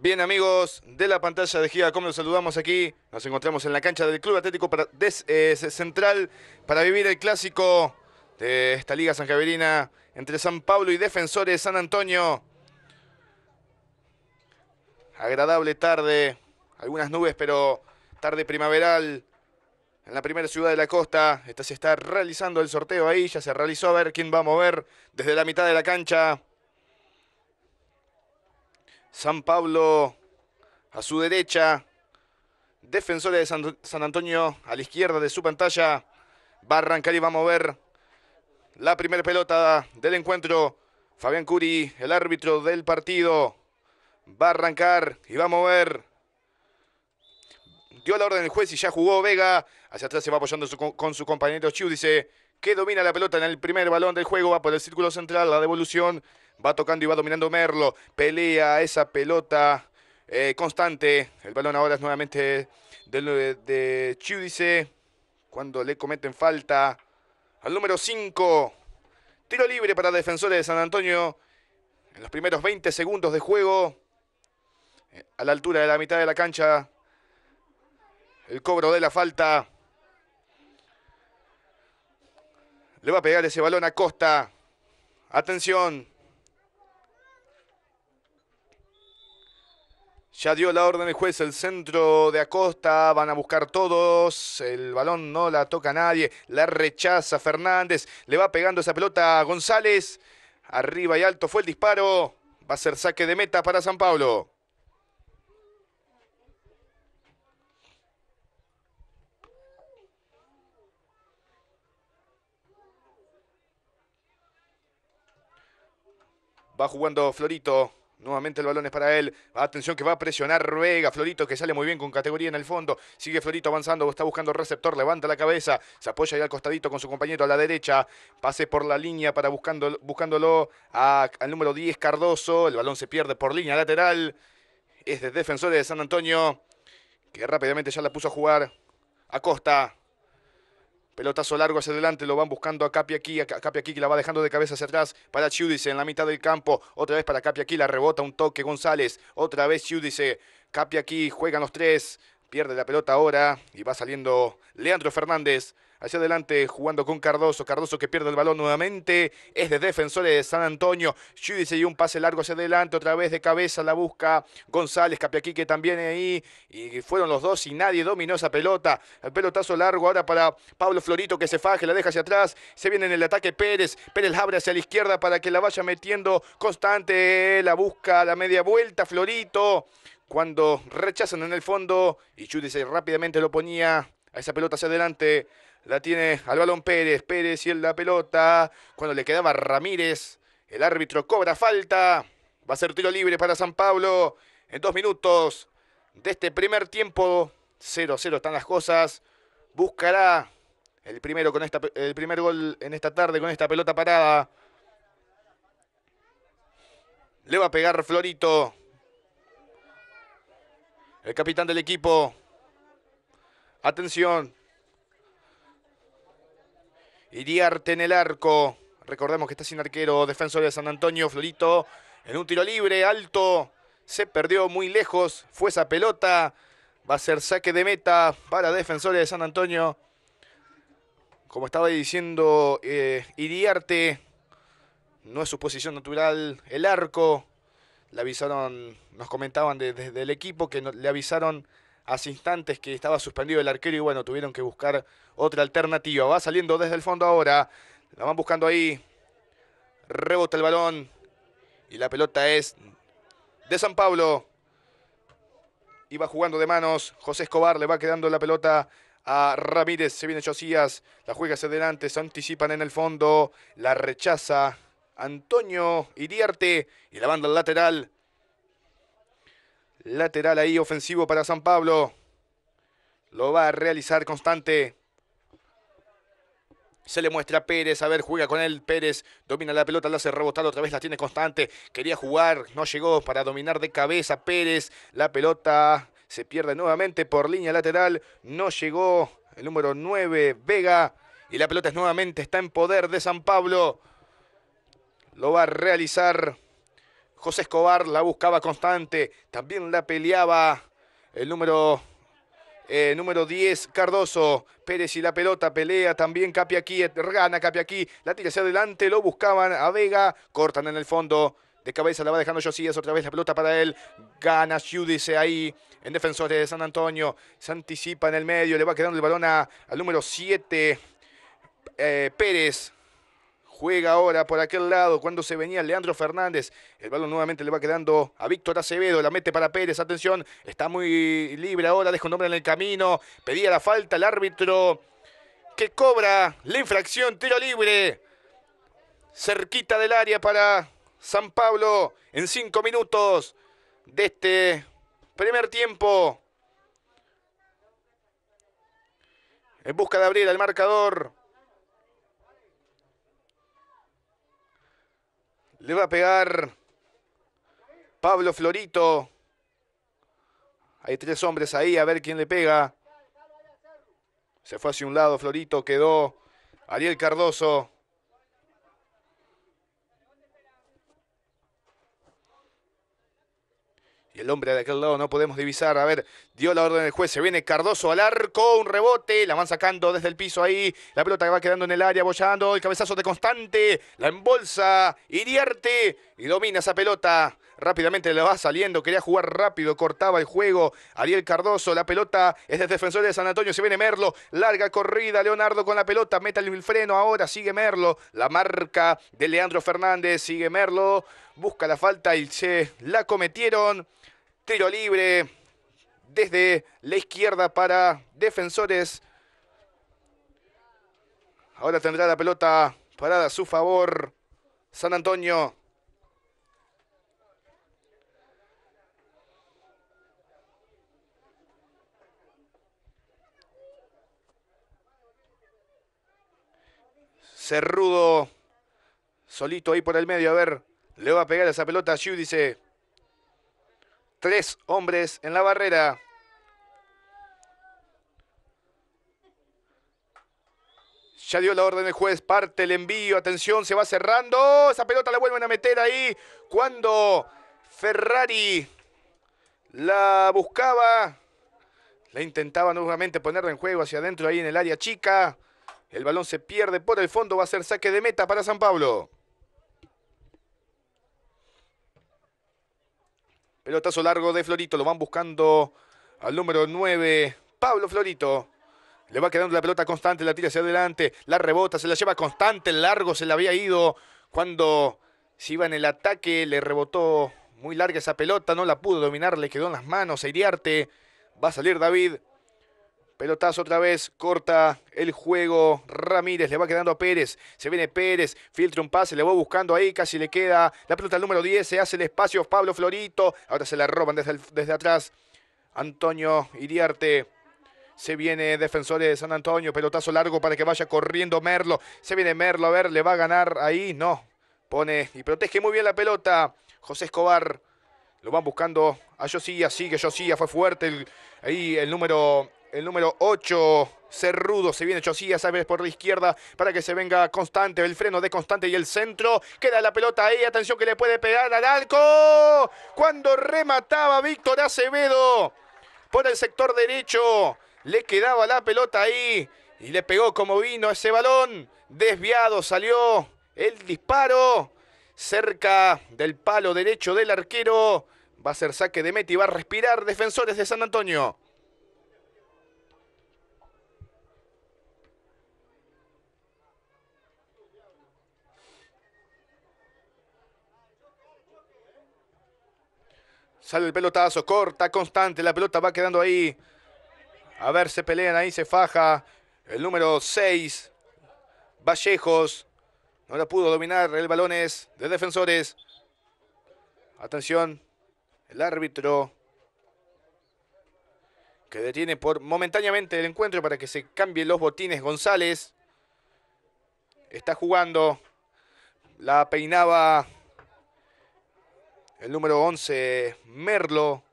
Bien amigos de la pantalla de Giga los saludamos aquí. Nos encontramos en la cancha del Club Atlético eh, Central para vivir el clásico de esta Liga San Javierina entre San Pablo y Defensores San Antonio. Agradable tarde, algunas nubes, pero tarde primaveral en la primera ciudad de la costa. Esta se está realizando el sorteo ahí, ya se realizó a ver quién va a mover desde la mitad de la cancha. San Pablo a su derecha. Defensores de San, Antonio a la izquierda de su pantalla. Va a arrancar y va a mover la primera pelota del encuentro. Fabián Curi, el árbitro del partido. Va a arrancar y va a mover dio la orden el juez y ya jugó Vega. Hacia atrás se va apoyando con su compañero Chiu. Dice que domina la pelota en el primer balón del juego. Va por el círculo central, la devolución. Va tocando y va dominando Merlo. Pelea esa pelota eh, constante. El balón ahora es nuevamente de, de, dice. Cuando le cometen falta al número 5. Tiro libre para defensores de San Antonio. En los primeros 20 segundos de juego. Eh, a la altura de la mitad de la cancha el cobro de la falta. Le va a pegar ese balón a Costa. Atención. Ya dio la orden el juez, el centro de Acosta, van a buscar todos, el balón no la toca nadie, la rechaza Fernández, le va pegando esa pelota a González, arriba y alto fue el disparo, va a ser saque de meta para San Pablo. Va jugando Florito. Nuevamente el balón es para él. Atención que va a presionar Vega. Florito que sale muy bien con categoría en el fondo. Sigue Florito avanzando. Está buscando receptor. Levanta la cabeza. Se apoya ahí al costadito con su compañero a la derecha. Pase por la línea para buscando, buscándolo al número 10 Cardoso. El balón se pierde por línea lateral. Es de defensores de San Antonio. Que rápidamente ya la puso a jugar. Acosta. Pelotazo largo hacia adelante, lo van buscando a Capiaquí, a aquí que la va dejando de cabeza hacia atrás para Chiudice, en la mitad del campo, otra vez para aquí la rebota un toque González, otra vez Chudice, aquí juegan los tres, pierde la pelota ahora y va saliendo Leandro Fernández. Hacia adelante jugando con Cardoso. Cardoso que pierde el balón nuevamente. Es de Defensores de San Antonio. Judice y un pase largo hacia adelante. Otra vez de cabeza la busca González. Capiaquí que también ahí. Y fueron los dos y nadie dominó esa pelota. El pelotazo largo ahora para Pablo Florito que se faje. La deja hacia atrás. Se viene en el ataque Pérez. Pérez abre hacia la izquierda para que la vaya metiendo constante. La busca la media vuelta. Florito. Cuando rechazan en el fondo. Y Judice rápidamente lo ponía a esa pelota hacia adelante. La tiene al balón Pérez. Pérez y en la pelota. Cuando le quedaba Ramírez. El árbitro cobra falta. Va a ser tiro libre para San Pablo. En dos minutos de este primer tiempo. 0-0 están las cosas. Buscará el primero con esta, el primer gol en esta tarde con esta pelota parada. Le va a pegar Florito. El capitán del equipo. Atención. Iriarte en el arco. Recordemos que está sin arquero, defensor de San Antonio, Florito, en un tiro libre, alto. Se perdió muy lejos, fue esa pelota. Va a ser saque de meta para defensores de San Antonio. Como estaba diciendo eh, Iriarte, no es su posición natural el arco. Le avisaron, nos comentaban desde el equipo que le avisaron hace instantes que estaba suspendido el arquero y bueno, tuvieron que buscar otra alternativa. Va saliendo desde el fondo ahora, la van buscando ahí, rebota el balón y la pelota es de San Pablo. Iba jugando de manos, José Escobar le va quedando la pelota a Ramírez, se viene Josías, la juega hacia adelante, se anticipan en el fondo, la rechaza Antonio Iriarte y la banda lateral Lateral ahí, ofensivo para San Pablo. Lo va a realizar constante. Se le muestra Pérez, a ver, juega con él. Pérez domina la pelota, la hace rebotar otra vez, la tiene constante. Quería jugar, no llegó para dominar de cabeza Pérez. La pelota se pierde nuevamente por línea lateral. No llegó el número 9, Vega. Y la pelota es nuevamente está en poder de San Pablo. Lo va a realizar José Escobar la buscaba constante, también la peleaba el número, eh, número 10, Cardoso. Pérez y la pelota, pelea también Capiaquí, eh, gana Capiaquí, la tira hacia adelante, lo buscaban a Vega, cortan en el fondo. De cabeza la va dejando Josías, otra vez la pelota para él. Gana Judice ahí en defensores de San Antonio. Se anticipa en el medio, le va quedando el balón al número 7, eh, Pérez. Juega ahora por aquel lado cuando se venía Leandro Fernández. El balón nuevamente le va quedando a Víctor Acevedo. La mete para Pérez. Atención. Está muy libre ahora. Deja un hombre en el camino. Pedía la falta. El árbitro que cobra la infracción. Tiro libre. Cerquita del área para San Pablo. En cinco minutos de este primer tiempo. En busca de abrir el marcador. Le va a pegar Pablo Florito. Hay tres hombres ahí, a ver quién le pega. Se fue hacia un lado Florito, quedó Ariel Cardoso. Y el hombre de aquel lado no podemos divisar. A ver, dio la orden el juez. Se viene Cardoso al arco. Un rebote. La van sacando desde el piso ahí. La pelota va quedando en el área, bollando. El cabezazo de Constante. La embolsa. Iriarte. Y domina esa pelota rápidamente le va saliendo, quería jugar rápido, cortaba el juego. Ariel Cardoso, la pelota es del defensor de San Antonio, se viene Merlo, larga corrida, Leonardo con la pelota, meta el freno ahora, sigue Merlo, la marca de Leandro Fernández, sigue Merlo, busca la falta y se la cometieron. Tiro libre desde la izquierda para defensores. Ahora tendrá la pelota parada a su favor. San Antonio Cerrudo. Solito ahí por el medio. A ver. Le va a pegar esa pelota a dice. Tres hombres en la barrera. Ya dio la orden el juez, parte el envío, atención, se va cerrando, esa pelota la vuelven a meter ahí cuando Ferrari la buscaba, la intentaba nuevamente ponerla en juego hacia adentro ahí en el área chica, el balón se pierde por el fondo. Va a ser saque de meta para San Pablo. Pelotazo largo de Florito. Lo van buscando al número 9. Pablo Florito. Le va quedando la pelota constante, la tira hacia adelante, la rebota, se la lleva constante, El largo se la había ido cuando se iba en el ataque, le rebotó muy larga esa pelota, no la pudo dominar, le quedó en las manos a Iriarte. Va a salir David, Pelotazo otra vez, corta el juego. Ramírez le va quedando a Pérez. Se viene Pérez, filtra un pase, le va buscando ahí, casi le queda la pelota al número 10. Se hace el espacio Pablo Florito. Ahora se la roban desde, desde atrás. Antonio Iriarte. Se viene Defensores de San Antonio. Pelotazo largo para que vaya corriendo Merlo. Se viene Merlo, a ver, le va a ganar ahí. No. Pone y protege muy bien la pelota. José Escobar. Lo van buscando a Josía, sigue Josía, fue fuerte ahí el número el número 8. Cerrudo se viene Chosías sabes por la izquierda para que se venga Constante, el freno de Constante y el centro. Queda la pelota ahí, atención que le puede pegar al arco. Cuando remataba Víctor Acevedo por el sector derecho, le quedaba la pelota ahí y le pegó como vino ese balón. Desviado salió el disparo cerca del palo derecho del arquero. Va a ser saque de meta y va a respirar defensores de San Antonio. Sale el pelotazo, corta, constante. La pelota va quedando ahí. A ver, se pelean ahí, se faja. El número 6, Vallejos. No la pudo dominar el balón es de defensores. Atención, el árbitro que detiene por momentáneamente el encuentro para que se cambien los botines González. Está jugando, la peinaba el número 11, Merlo.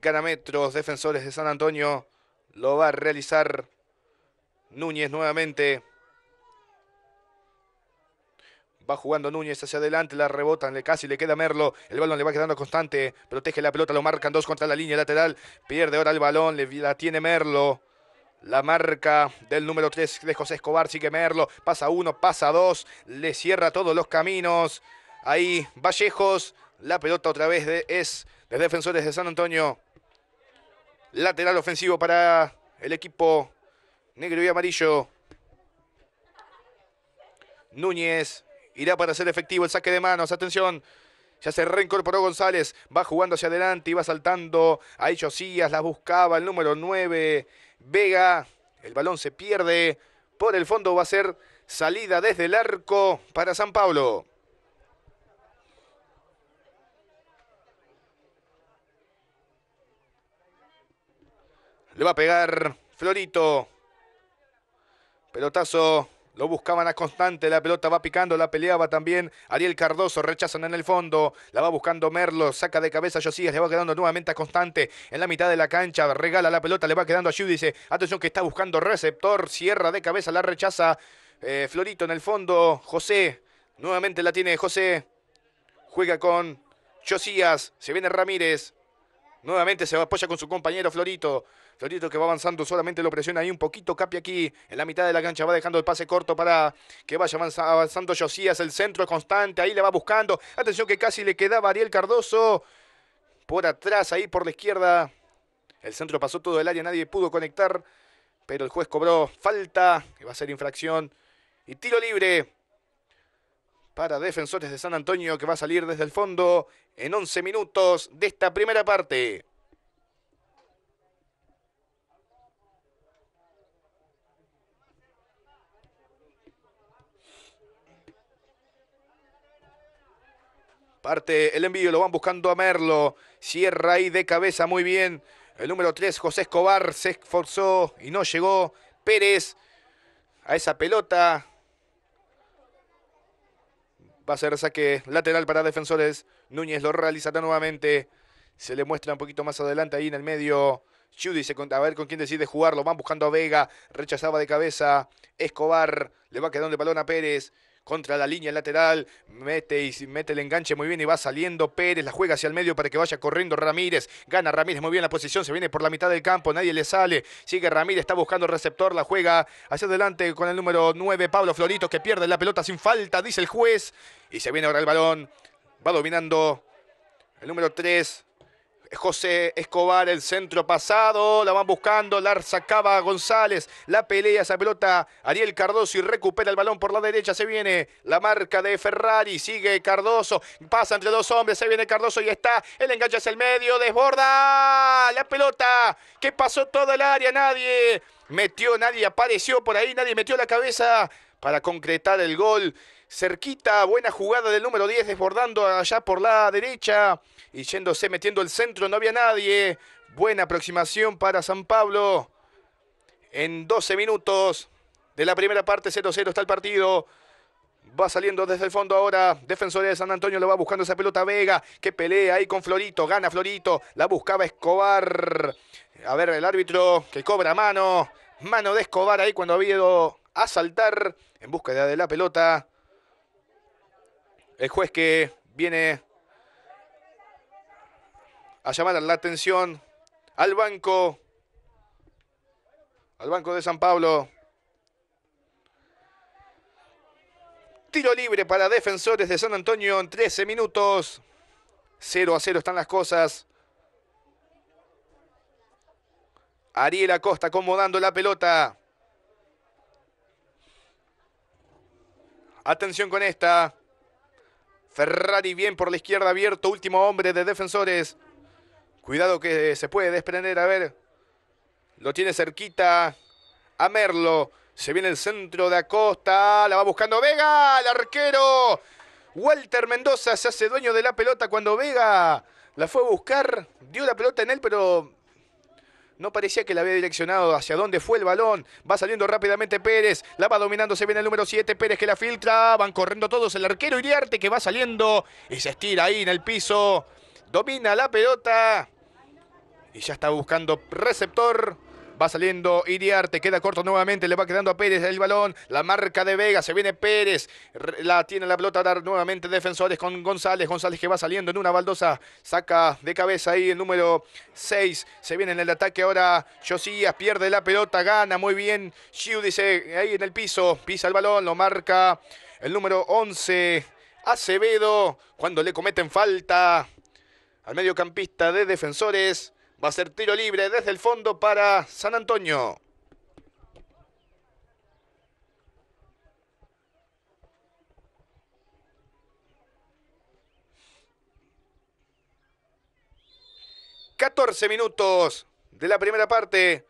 Ganametros, defensores de San Antonio. Lo va a realizar Núñez nuevamente. Va jugando Núñez hacia adelante, la rebotan, casi le queda Merlo. El balón le va quedando constante. Protege la pelota, lo marcan dos contra la línea lateral. Pierde ahora el balón, la tiene Merlo. La marca del número 3 de José Escobar, que Merlo. Pasa uno, pasa dos, Le cierra todos los caminos. Ahí Vallejos. La pelota otra vez es de Defensores de San Antonio. Lateral ofensivo para el equipo negro y amarillo. Núñez irá para hacer efectivo el saque de manos. Atención. Ya se reincorporó González. Va jugando hacia adelante y va saltando. Ahí Josías la buscaba. El número 9. Vega. El balón se pierde. Por el fondo va a ser salida desde el arco para San Pablo. Le va a pegar Florito. Pelotazo lo buscaban a Constante, la pelota va picando, la peleaba también Ariel Cardoso, rechazan en el fondo, la va buscando Merlo, saca de cabeza Josías, le va quedando nuevamente a Constante en la mitad de la cancha, regala la pelota, le va quedando a Judice, atención que está buscando receptor, cierra de cabeza, la rechaza eh, Florito en el fondo, José, nuevamente la tiene José, juega con Josías, se viene Ramírez, nuevamente se apoya con su compañero Florito, Florito que va avanzando, solamente lo presiona ahí un poquito. capia aquí en la mitad de la cancha va dejando el pase corto para que vaya avanzando Josías. El centro constante, ahí le va buscando. Atención que casi le quedaba Ariel Cardoso. Por atrás, ahí por la izquierda. El centro pasó todo el área, nadie pudo conectar. Pero el juez cobró falta, que va a ser infracción. Y tiro libre para defensores de San Antonio que va a salir desde el fondo en 11 minutos de esta primera parte. Parte el envío, lo van buscando a Merlo. Cierra ahí de cabeza muy bien. El número 3, José Escobar, se esforzó y no llegó. Pérez a esa pelota. Va a ser saque lateral para defensores. Núñez lo realiza nuevamente. Se le muestra un poquito más adelante ahí en el medio. Judy se a ver con quién decide jugarlo. Van buscando a Vega. Rechazaba de cabeza. Escobar. Le va quedando el balón a Pérez contra la línea lateral, mete y mete el enganche muy bien y va saliendo Pérez, la juega hacia el medio para que vaya corriendo Ramírez, gana Ramírez muy bien la posición, se viene por la mitad del campo, nadie le sale, sigue Ramírez, está buscando el receptor, la juega hacia adelante con el número 9, Pablo Florito, que pierde la pelota sin falta, dice el juez, y se viene ahora el balón, va dominando el número 3, José Escobar, el centro pasado, la van buscando, la sacaba González, la pelea esa pelota, Ariel Cardoso y recupera el balón por la derecha, se viene la marca de Ferrari, sigue Cardoso, pasa entre dos hombres, se viene Cardoso y está, el enganche hacia el medio, desborda la pelota, que pasó todo el área, nadie metió, nadie apareció por ahí, nadie metió la cabeza para concretar el gol cerquita, buena jugada del número 10, desbordando allá por la derecha y yéndose, metiendo el centro, no había nadie. Buena aproximación para San Pablo. En 12 minutos de la primera parte, 0-0 está el partido. Va saliendo desde el fondo ahora. Defensores de San Antonio lo va buscando esa pelota Vega. Que pelea ahí con Florito. Gana Florito. La buscaba Escobar. A ver, el árbitro que cobra mano. Mano de Escobar ahí cuando ha habido a saltar en búsqueda de la pelota. El juez que viene a llamar la atención al banco, al banco de San Pablo. Tiro libre para defensores de San Antonio en 13 minutos. 0 a 0 están las cosas. Ariel Acosta acomodando la pelota. Atención con esta. Ferrari bien por la izquierda abierto, último hombre de defensores. Cuidado que se puede desprender, a ver. Lo tiene cerquita a Merlo. Se viene el centro de Acosta, la va buscando Vega, el arquero. Walter Mendoza se hace dueño de la pelota cuando Vega la fue a buscar. Dio la pelota en él, pero no parecía que la había direccionado hacia dónde fue el balón. Va saliendo rápidamente Pérez. La va dominando. Se viene el número 7. Pérez que la filtra. Van corriendo todos. El arquero Iriarte que va saliendo. Y se estira ahí en el piso. Domina la pelota. Y ya está buscando receptor. Va saliendo Iriarte, queda corto nuevamente, le va quedando a Pérez el balón. La marca de Vega, se viene Pérez. La tiene la pelota a dar nuevamente defensores con González. González que va saliendo en una baldosa, saca de cabeza ahí el número 6. Se viene en el ataque ahora Josías, pierde la pelota, gana muy bien. Xiu dice ahí en el piso, pisa el balón, lo marca el número 11. Acevedo, cuando le cometen falta al mediocampista de defensores. Va a ser tiro libre desde el fondo para San Antonio. 14 minutos de la primera parte.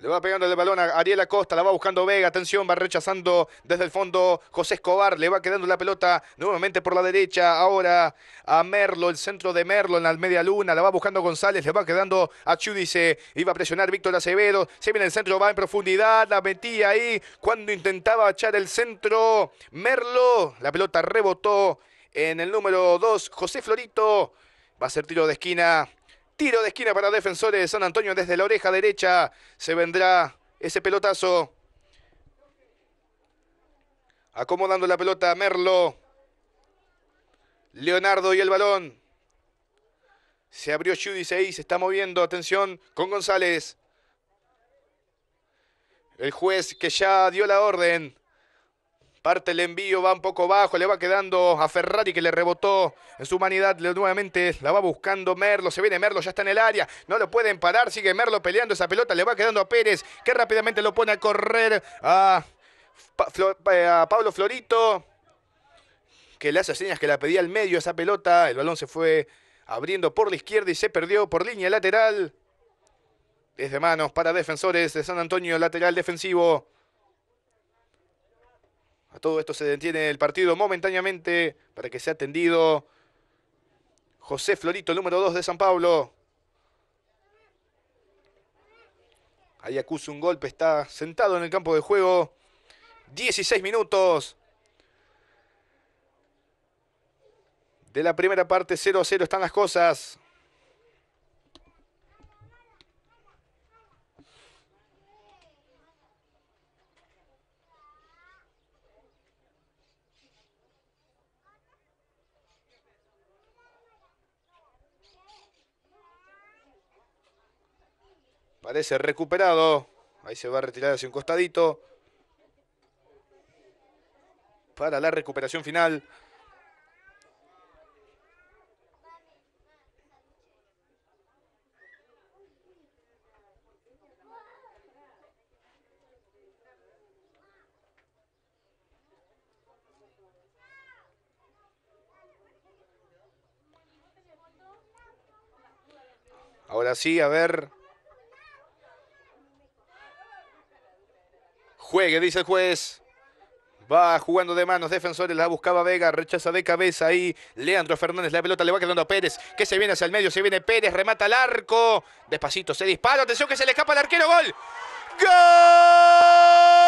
Le va pegando el balón a Ariel Acosta, la va buscando Vega, atención, va rechazando desde el fondo José Escobar, le va quedando la pelota nuevamente por la derecha, ahora a Merlo, el centro de Merlo en la media luna, la va buscando González, le va quedando a Chudice, iba a presionar Víctor Acevedo, se viene el centro, va en profundidad, la metía ahí, cuando intentaba echar el centro, Merlo, la pelota rebotó en el número 2, José Florito, va a ser tiro de esquina Tiro de esquina para defensores de San Antonio desde la oreja derecha. Se vendrá ese pelotazo. Acomodando la pelota Merlo. Leonardo y el balón. Se abrió Judice ahí, se está moviendo. Atención con González. El juez que ya dio la orden Parte el envío, va un poco bajo, le va quedando a Ferrari que le rebotó en su humanidad. Nuevamente la va buscando Merlo, se viene Merlo, ya está en el área, no lo pueden parar, sigue Merlo peleando esa pelota, le va quedando a Pérez, que rápidamente lo pone a correr eh, a, Pablo Florito, que le hace señas que la pedía al medio esa pelota, el balón se fue abriendo por la izquierda y se perdió por línea lateral. Desde manos para defensores de San Antonio, lateral defensivo. A todo esto se detiene el partido momentáneamente para que sea atendido José Florito, número 2 de San Pablo. Ahí acusa un golpe, está sentado en el campo de juego. 16 minutos. De la primera parte 0 a 0 están las cosas. Parece recuperado. Ahí se va a retirar hacia un costadito. Para la recuperación final. Ahora sí, a ver. Juegue, dice el juez. Va jugando de manos, defensores, la buscaba Vega, rechaza de cabeza ahí. Leandro Fernández, la pelota le va quedando a Pérez, que se viene hacia el medio, se viene Pérez, remata al arco. Despacito, se dispara, atención que se le escapa al arquero, gol. ¡Gol!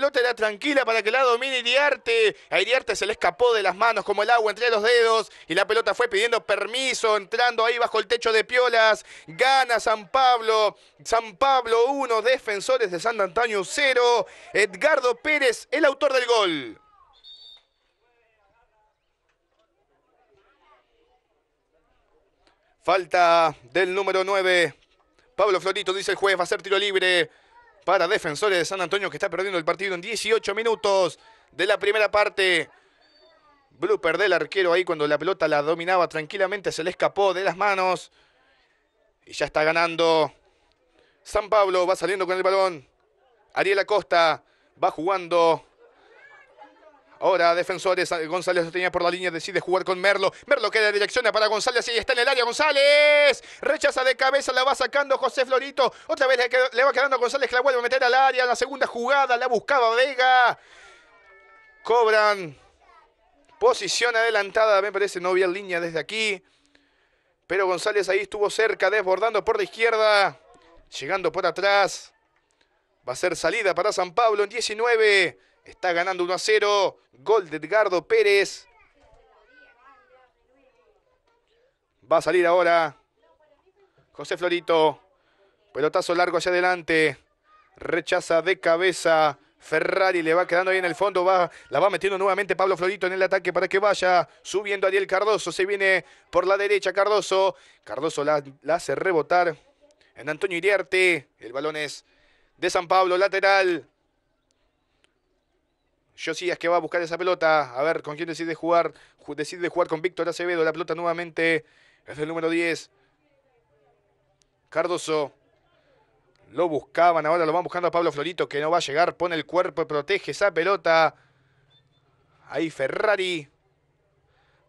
pelota era tranquila para que la domine Iriarte. A Iriarte se le escapó de las manos como el agua entre los dedos. Y la pelota fue pidiendo permiso, entrando ahí bajo el techo de Piolas. Gana San Pablo. San Pablo 1, defensores de San Antonio 0. Edgardo Pérez, el autor del gol. Falta del número 9. Pablo Florito dice el juez, va a ser tiro libre para Defensores de San Antonio que está perdiendo el partido en 18 minutos de la primera parte. Blooper del arquero ahí cuando la pelota la dominaba tranquilamente, se le escapó de las manos. Y ya está ganando. San Pablo va saliendo con el balón. Ariel Acosta va jugando Ahora defensores, eh, González lo tenía por la línea, decide jugar con Merlo. Merlo queda dirección para González y está en el área González. Rechaza de cabeza, la va sacando José Florito. Otra vez le, le va quedando a González, que la vuelve a meter al área. La segunda jugada la buscaba Vega. Cobran. Posición adelantada, me parece, no había línea desde aquí. Pero González ahí estuvo cerca, desbordando por la izquierda. Llegando por atrás. Va a ser salida para San Pablo en 19. Está ganando 1 a 0. Gol de Edgardo Pérez. Va a salir ahora José Florito. Pelotazo largo hacia adelante. Rechaza de cabeza. Ferrari le va quedando ahí en el fondo, va, la va metiendo nuevamente Pablo Florito en el ataque para que vaya subiendo Ariel Cardoso, se viene por la derecha Cardoso, Cardoso la, la hace rebotar en Antonio Iriarte, el balón es de San Pablo, lateral, Josías que va a buscar esa pelota. A ver con quién decide jugar. Decide jugar con Víctor Acevedo. La pelota nuevamente es del número 10. Cardoso. Lo buscaban, ahora lo van buscando a Pablo Florito, que no va a llegar, pone el cuerpo, y protege esa pelota. Ahí Ferrari.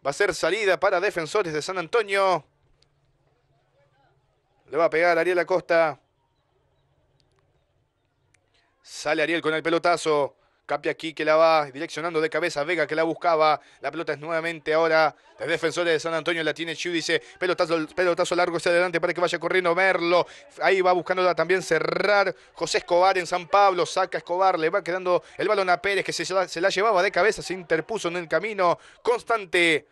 Va a ser salida para defensores de San Antonio. Le va a pegar Ariel Acosta. Sale Ariel con el pelotazo aquí que la va direccionando de cabeza. Vega que la buscaba. La pelota es nuevamente ahora de defensores de San Antonio. La tiene Chudice. Pelotazo, pelotazo largo hacia adelante para que vaya corriendo verlo Ahí va buscándola también cerrar José Escobar en San Pablo. Saca Escobar. Le va quedando el balón a Pérez que se, se la llevaba de cabeza. Se interpuso en el camino constante.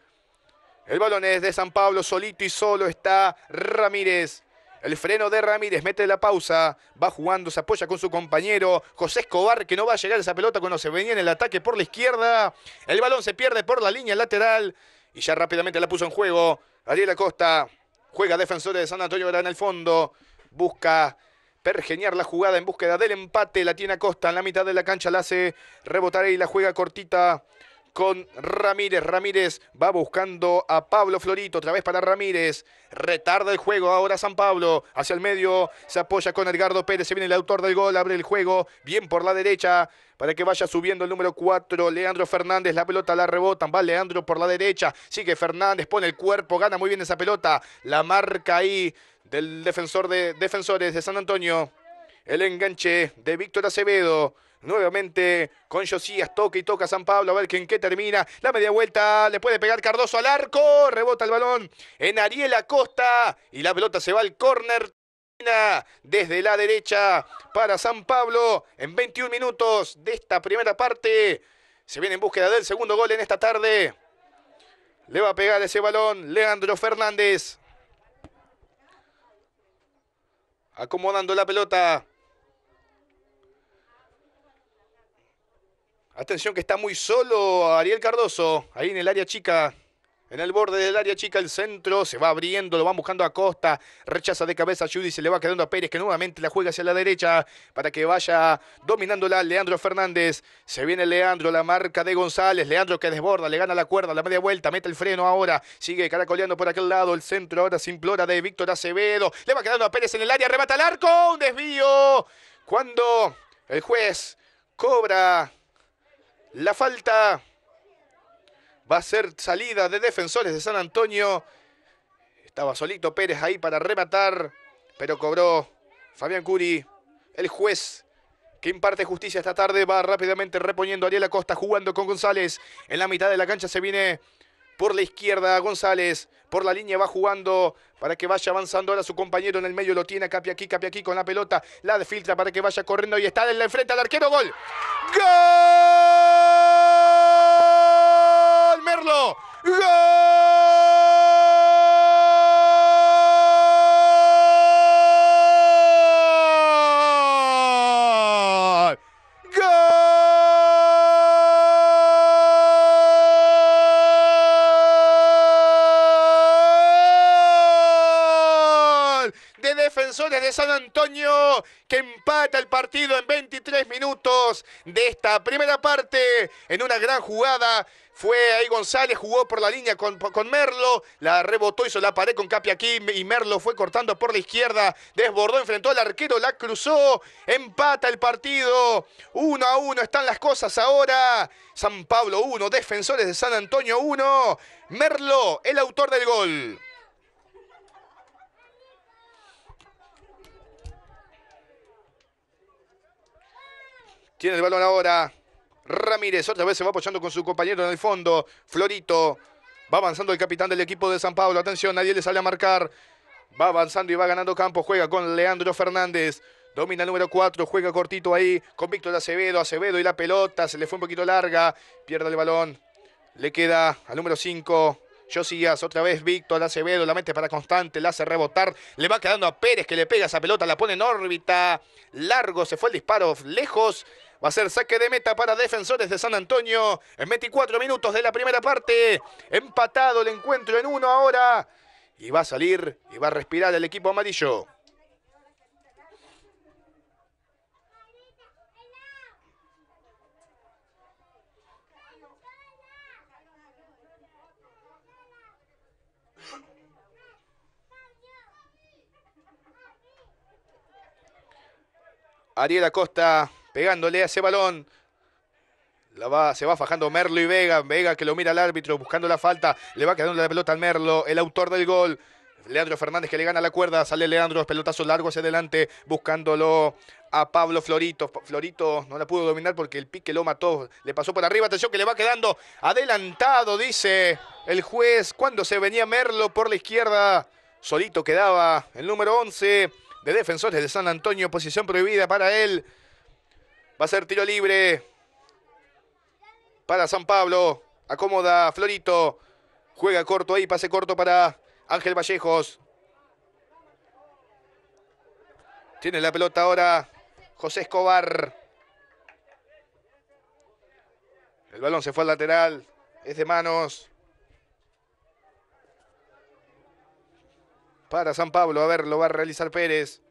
El balón es de San Pablo. Solito y solo está Ramírez. El freno de Ramírez mete la pausa. Va jugando, se apoya con su compañero José Escobar, que no va a llegar esa pelota cuando se venía en el ataque por la izquierda. El balón se pierde por la línea lateral. Y ya rápidamente la puso en juego. Ariel Acosta juega defensor de San Antonio Verán en el fondo. Busca pergeñar la jugada en búsqueda del empate. La tiene Acosta en la mitad de la cancha. La hace rebotar y la juega cortita con Ramírez. Ramírez va buscando a Pablo Florito, otra vez para Ramírez. Retarda el juego ahora San Pablo. Hacia el medio se apoya con Edgardo Pérez. Se viene el autor del gol, abre el juego. Bien por la derecha para que vaya subiendo el número 4, Leandro Fernández, la pelota la rebotan, va Leandro por la derecha, sigue Fernández, pone el cuerpo, gana muy bien esa pelota, la marca ahí del defensor de defensores de San Antonio, el enganche de Víctor Acevedo, Nuevamente con Josías, toca y toca San Pablo, a ver en qué termina. La media vuelta, le puede pegar Cardoso al arco, rebota el balón en Ariel Acosta y la pelota se va al córner desde la derecha para San Pablo en 21 minutos de esta primera parte. Se viene en búsqueda del segundo gol en esta tarde. Le va a pegar ese balón Leandro Fernández. Acomodando la pelota. Atención que está muy solo Ariel Cardoso, ahí en el área chica. En el borde del área chica, el centro se va abriendo, lo van buscando a Costa. Rechaza de cabeza a Judy, se le va quedando a Pérez, que nuevamente la juega hacia la derecha para que vaya dominándola Leandro Fernández. Se viene Leandro, la marca de González. Leandro que desborda, le gana la cuerda, la media vuelta, mete el freno ahora. Sigue caracoleando por aquel lado. El centro ahora se implora de Víctor Acevedo. Le va quedando a Pérez en el área, remata el arco. Un desvío. Cuando el juez cobra la falta va a ser salida de defensores de San Antonio. Estaba solito Pérez ahí para rematar, pero cobró Fabián Curi, el juez que imparte justicia esta tarde. Va rápidamente reponiendo a Ariel Acosta, jugando con González. En la mitad de la cancha se viene por la izquierda González, por la línea va jugando para que vaya avanzando ahora su compañero en el medio lo tiene aquí, Capiaquí, aquí con la pelota, la de filtra para que vaya corriendo y está en la enfrente al arquero, gol. ¡Gol! ¡Gol! ¡Gol! De defensores de San Antonio que empata el partido en 20 tres minutos de esta primera parte. En una gran jugada fue ahí González, jugó por la línea con, Merlo, la rebotó, hizo la pared con Capi aquí y Merlo fue cortando por la izquierda, desbordó, enfrentó al arquero, la cruzó, empata el partido, uno a uno están las cosas ahora, San Pablo 1, defensores de San Antonio 1, Merlo el autor del gol. Tiene el balón ahora. Ramírez otra vez se va apoyando con su compañero en el fondo. Florito. Va avanzando el capitán del equipo de San Pablo. Atención, nadie le sale a marcar. Va avanzando y va ganando campo. Juega con Leandro Fernández. Domina el número 4, juega cortito ahí con Víctor Acevedo. Acevedo y la pelota se le fue un poquito larga. Pierde el balón. Le queda al número 5. Josías, otra vez Víctor Acevedo, la mete para Constante, la hace rebotar, le va quedando a Pérez que le pega esa pelota, la pone en órbita, largo, se fue el disparo, lejos, Va a ser saque de meta para defensores de San Antonio. En 24 minutos de la primera parte. Empatado el encuentro en uno ahora. Y va a salir y va a respirar el equipo amarillo. Ariel Acosta pegándole a ese balón. se va fajando Merlo y Vega. Vega que lo mira al árbitro buscando la falta. Le va quedando la pelota al Merlo, el autor del gol. Leandro Fernández que le gana la cuerda. Sale Leandro, pelotazo largo hacia adelante, buscándolo a Pablo Florito. Florito no la pudo dominar porque el pique lo mató. Le pasó por arriba. Atención que le va quedando adelantado, dice el juez. Cuando se venía Merlo por la izquierda, solito quedaba el número 11 de defensores de San Antonio. Posición prohibida para él. Va a ser tiro libre para San Pablo. Acomoda Florito. Juega corto ahí, pase corto para Ángel Vallejos. Tiene la pelota ahora José Escobar. El balón se fue al lateral. Es de manos. Para San Pablo. A ver, lo va a realizar Pérez.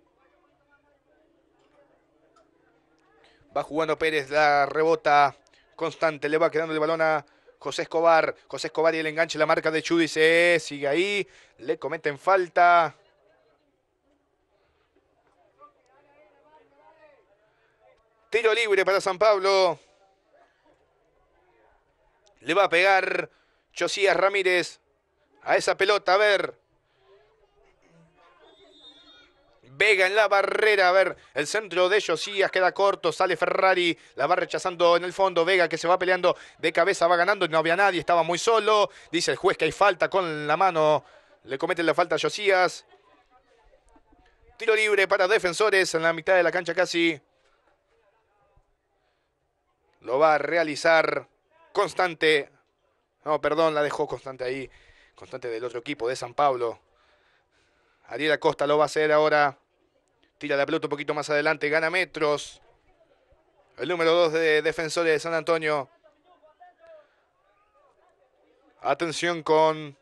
Va jugando Pérez, la rebota constante, le va quedando el balón a José Escobar. José Escobar y el enganche, la marca de Chudice, sigue ahí, le cometen falta. Tiro libre para San Pablo. Le va a pegar Josías Ramírez a esa pelota. A ver, Vega en la barrera. A ver, el centro de Josías queda corto. Sale Ferrari. La va rechazando en el fondo. Vega que se va peleando de cabeza. Va ganando. No había nadie. Estaba muy solo. Dice el juez que hay falta con la mano. Le cometen la falta a Josías. Tiro libre para defensores en la mitad de la cancha casi. Lo va a realizar Constante. No, perdón, la dejó Constante ahí. Constante del otro equipo de San Pablo. Ariel Acosta lo va a hacer ahora. Tira la pelota un poquito más adelante, gana metros. El número 2 de defensores de San Antonio. Atención con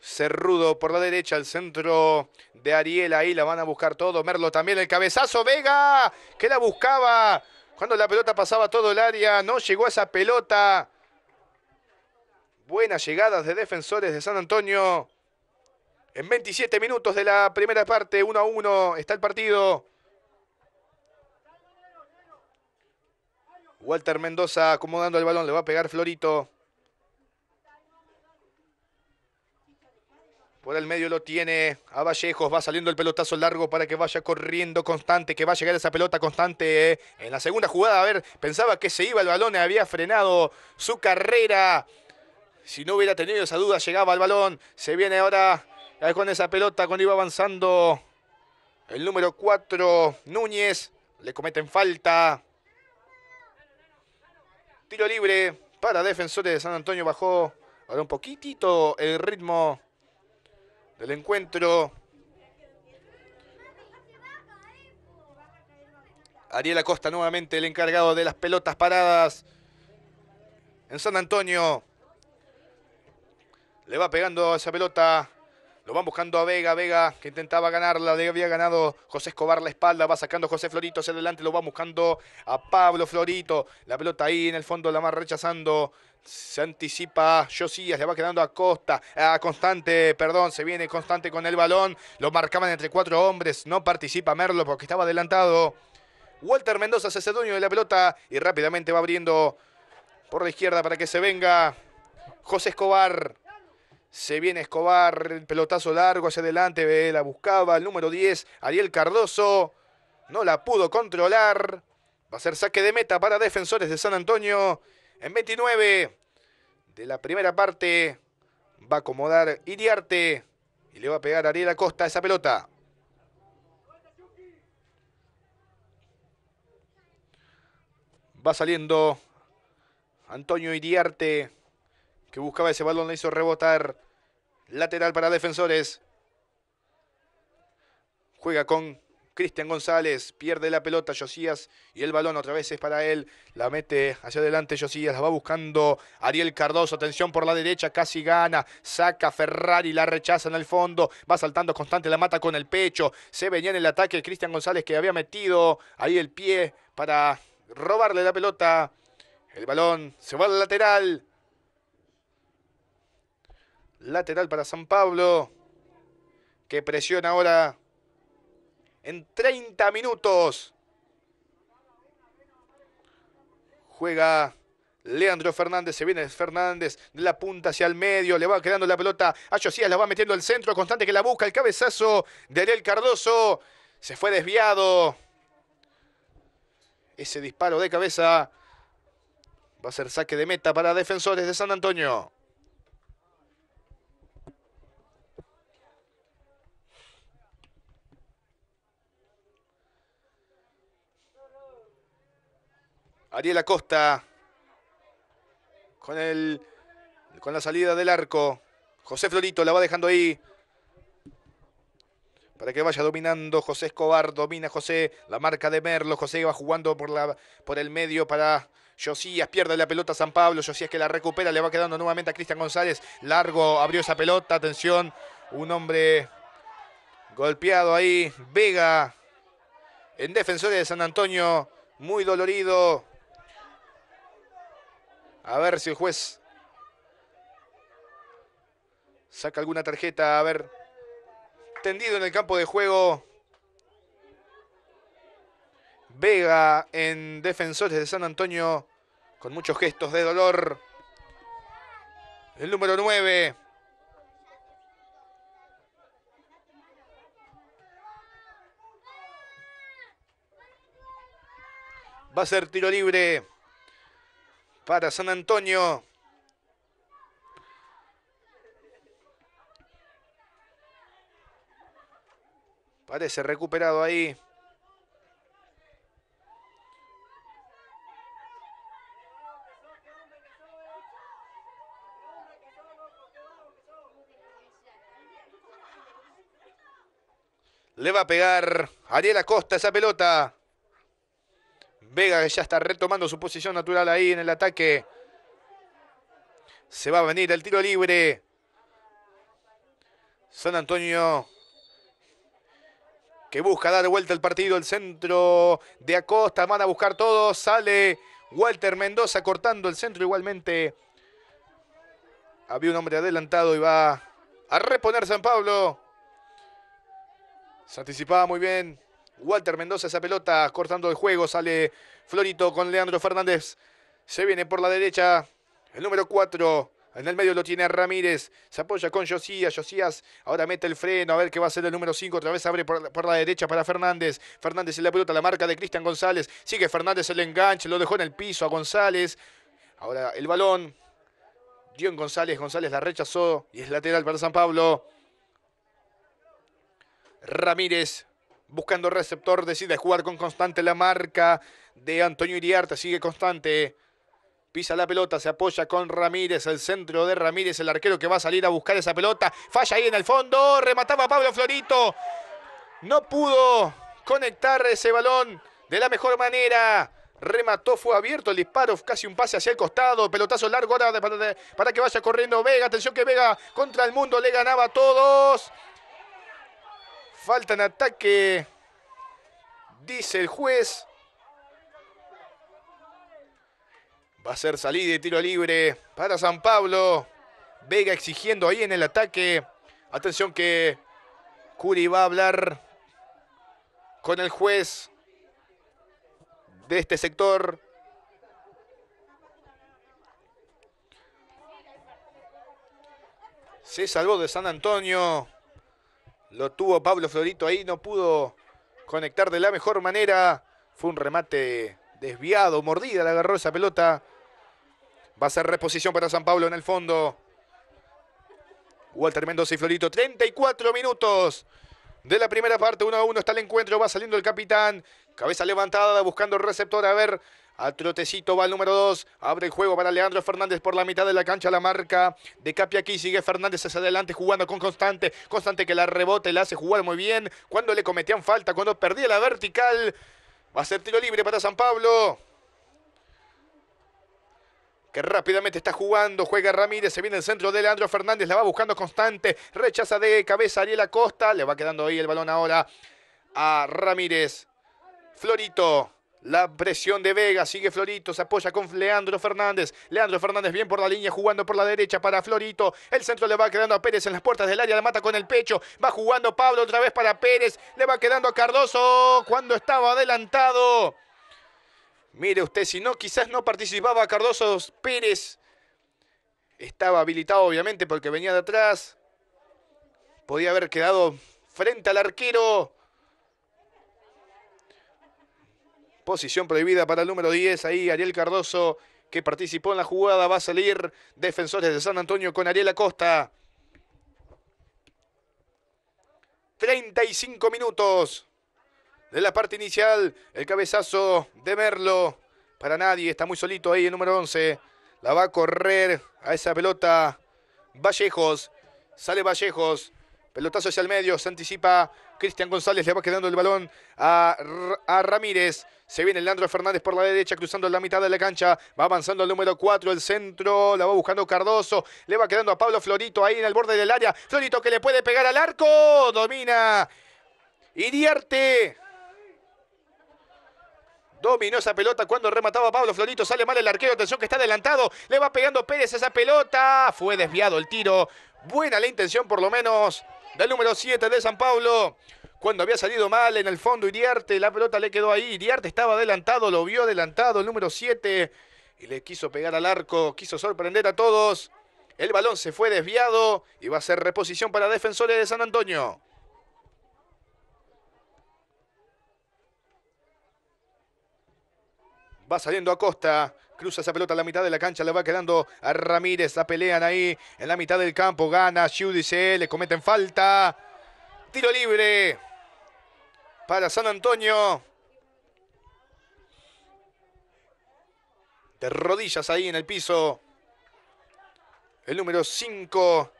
Cerrudo por la derecha, Al centro de Ariel, ahí la van a buscar todo. Merlo también, el cabezazo, Vega, que la buscaba. Cuando la pelota pasaba todo el área, no llegó a esa pelota. Buenas llegadas de defensores de San Antonio. En 27 minutos de la primera parte, 1 a 1, está el partido. Walter Mendoza acomodando el balón, le va a pegar Florito. Por el medio lo tiene a Vallejos, va saliendo el pelotazo largo para que vaya corriendo constante, que va a llegar esa pelota constante. Eh. En la segunda jugada, a ver, pensaba que se iba el balón, eh, había frenado su carrera. Si no hubiera tenido esa duda, llegaba al balón. Se viene ahora Ahí con esa pelota, cuando iba avanzando el número 4, Núñez, le cometen falta. Tiro libre para defensores de San Antonio. Bajó ahora un poquitito el ritmo del encuentro. Ariel Acosta nuevamente el encargado de las pelotas paradas en San Antonio. Le va pegando esa pelota lo van buscando a Vega, Vega que intentaba ganarla, había ganado José Escobar la espalda, va sacando José Florito hacia adelante, lo va buscando a Pablo Florito, la pelota ahí en el fondo la va rechazando, se anticipa Josías, le va quedando a Costa, a Constante, perdón, se viene Constante con el balón, lo marcaban entre cuatro hombres, no participa Merlo porque estaba adelantado. Walter Mendoza se hace dueño de la pelota y rápidamente va abriendo por la izquierda para que se venga José Escobar. Se viene Escobar, el pelotazo largo hacia adelante, la buscaba el número 10, Ariel Cardoso. No la pudo controlar. Va a ser saque de meta para defensores de San Antonio. En 29 de la primera parte va a acomodar Iriarte y le va a pegar a Ariel Acosta esa pelota. Va saliendo Antonio Iriarte que buscaba ese balón, le hizo rebotar. Lateral para defensores. Juega con Cristian González, pierde la pelota Josías y el balón otra vez es para él. La mete hacia adelante Josías, la va buscando Ariel Cardoso. Atención por la derecha, casi gana. Saca Ferrari, la rechaza en el fondo. Va saltando constante, la mata con el pecho. Se venía en el ataque Cristian González que había metido ahí el pie para robarle la pelota. El balón se va al lateral. Lateral para San Pablo. Que presiona ahora en 30 minutos. Juega Leandro Fernández, se viene Fernández de la punta hacia el medio, le va quedando la pelota a Josías, la va metiendo al centro, constante que la busca, el cabezazo de Ariel Cardoso, se fue desviado. Ese disparo de cabeza va a ser saque de meta para defensores de San Antonio. Ariel Acosta con, con la salida del arco. José Florito la va dejando ahí. Para que vaya dominando José Escobar, domina José, la marca de Merlo, José va jugando por, la, por el medio para Josías, pierde la pelota San Pablo, Josías que la recupera, le va quedando nuevamente a Cristian González, largo, abrió esa pelota, atención, un hombre golpeado ahí, Vega, en defensores de San Antonio, muy dolorido, a ver si el juez saca alguna tarjeta. A ver. Tendido en el campo de juego. Vega en Defensores de San Antonio. Con muchos gestos de dolor. El número 9. Va a ser tiro libre para San Antonio. Parece recuperado ahí. Le va a pegar Ariel Acosta esa pelota. Vega que ya está retomando su posición natural ahí en el ataque. Se va a venir el tiro libre. San Antonio que busca dar vuelta al partido. El centro de Acosta. Van a buscar todos. Sale Walter Mendoza cortando el centro igualmente. Había un hombre adelantado y va a reponer San Pablo. Se anticipaba muy bien Walter Mendoza esa pelota cortando el juego. Sale Florito con Leandro Fernández. Se viene por la derecha. El número 4. En el medio lo tiene Ramírez. Se apoya con Josías. Josías ahora mete el freno. A ver qué va a hacer el número 5. Otra vez abre por, la derecha para Fernández. Fernández en la pelota. La marca de Cristian González. Sigue Fernández el enganche. Lo dejó en el piso a González. Ahora el balón. Dion González. González la rechazó. Y es lateral para San Pablo. Ramírez buscando receptor, decide jugar con Constante la marca de Antonio Iriarte, sigue Constante. Pisa la pelota, se apoya con Ramírez, el centro de Ramírez, el arquero que va a salir a buscar esa pelota. Falla ahí en el fondo, remataba Pablo Florito. No pudo conectar ese balón de la mejor manera. Remató, fue abierto el disparo, casi un pase hacia el costado. Pelotazo largo ahora para, para que vaya corriendo Vega. Atención que Vega contra el mundo le ganaba a todos. Falta en ataque, dice el juez. Va a ser salida de tiro libre para San Pablo. Vega exigiendo ahí en el ataque. Atención que Curi va a hablar con el juez de este sector. Se salvó de San Antonio. Lo tuvo Pablo Florito ahí, no pudo conectar de la mejor manera. Fue un remate desviado, mordida, la agarró esa pelota. Va a ser reposición para San Pablo en el fondo. Walter Mendoza y Florito, 34 minutos de la primera parte, 1 a 1 está el encuentro, va saliendo el capitán, cabeza levantada, buscando el receptor, a ver al trotecito va el número 2. Abre el juego para Leandro Fernández por la mitad de la cancha. La marca de aquí. Sigue Fernández hacia adelante jugando con Constante. Constante que la rebota y la hace jugar muy bien. Cuando le cometían falta, cuando perdía la vertical. Va a ser tiro libre para San Pablo. Que rápidamente está jugando, juega Ramírez, se viene el centro de Leandro Fernández, la va buscando constante, rechaza de cabeza Ariel Acosta, le va quedando ahí el balón ahora a Ramírez. Florito la presión de Vega, sigue Florito, se apoya con Leandro Fernández. Leandro Fernández bien por la línea, jugando por la derecha para Florito. El centro le va quedando a Pérez en las puertas del área, la mata con el pecho. Va jugando Pablo otra vez para Pérez, le va quedando a Cardoso cuando estaba adelantado. Mire usted, si no, quizás no participaba Cardoso Pérez. Estaba habilitado obviamente porque venía de atrás. Podía haber quedado frente al arquero. Posición prohibida para el número 10. Ahí Ariel Cardoso, que participó en la jugada, va a salir. Defensores de San Antonio con Ariel Acosta. 35 minutos de la parte inicial. El cabezazo de Merlo. Para nadie, está muy solito ahí el número 11. La va a correr a esa pelota Vallejos. Sale Vallejos. Pelotazo hacia el medio, se anticipa Cristian González le va quedando el balón a, Ramírez. Se viene Leandro Fernández por la derecha, cruzando la mitad de la cancha. Va avanzando el número 4, el centro. La va buscando Cardoso. Le va quedando a Pablo Florito ahí en el borde del área. Florito que le puede pegar al arco. Domina. Iriarte. Dominó esa pelota cuando remataba Pablo Florito. Sale mal el arquero. Atención que está adelantado. Le va pegando Pérez esa pelota. Fue desviado el tiro. Buena la intención por lo menos del número 7 de San Pablo. Cuando había salido mal en el fondo Iriarte, la pelota le quedó ahí. Iriarte estaba adelantado, lo vio adelantado el número 7 y le quiso pegar al arco, quiso sorprender a todos. El balón se fue desviado y va a ser reposición para defensores de San Antonio. Va saliendo a Costa. Cruza esa pelota a la mitad de la cancha, le va quedando a Ramírez. La pelean ahí en la mitad del campo. Gana Giudice, le cometen falta. Tiro libre para San Antonio. De rodillas ahí en el piso. El número 5,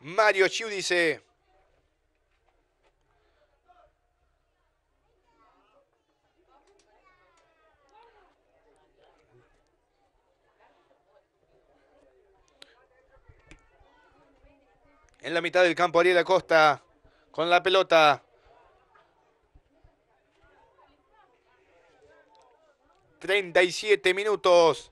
Mario Giudice. En la mitad del campo Ariel Acosta con la pelota. 37 minutos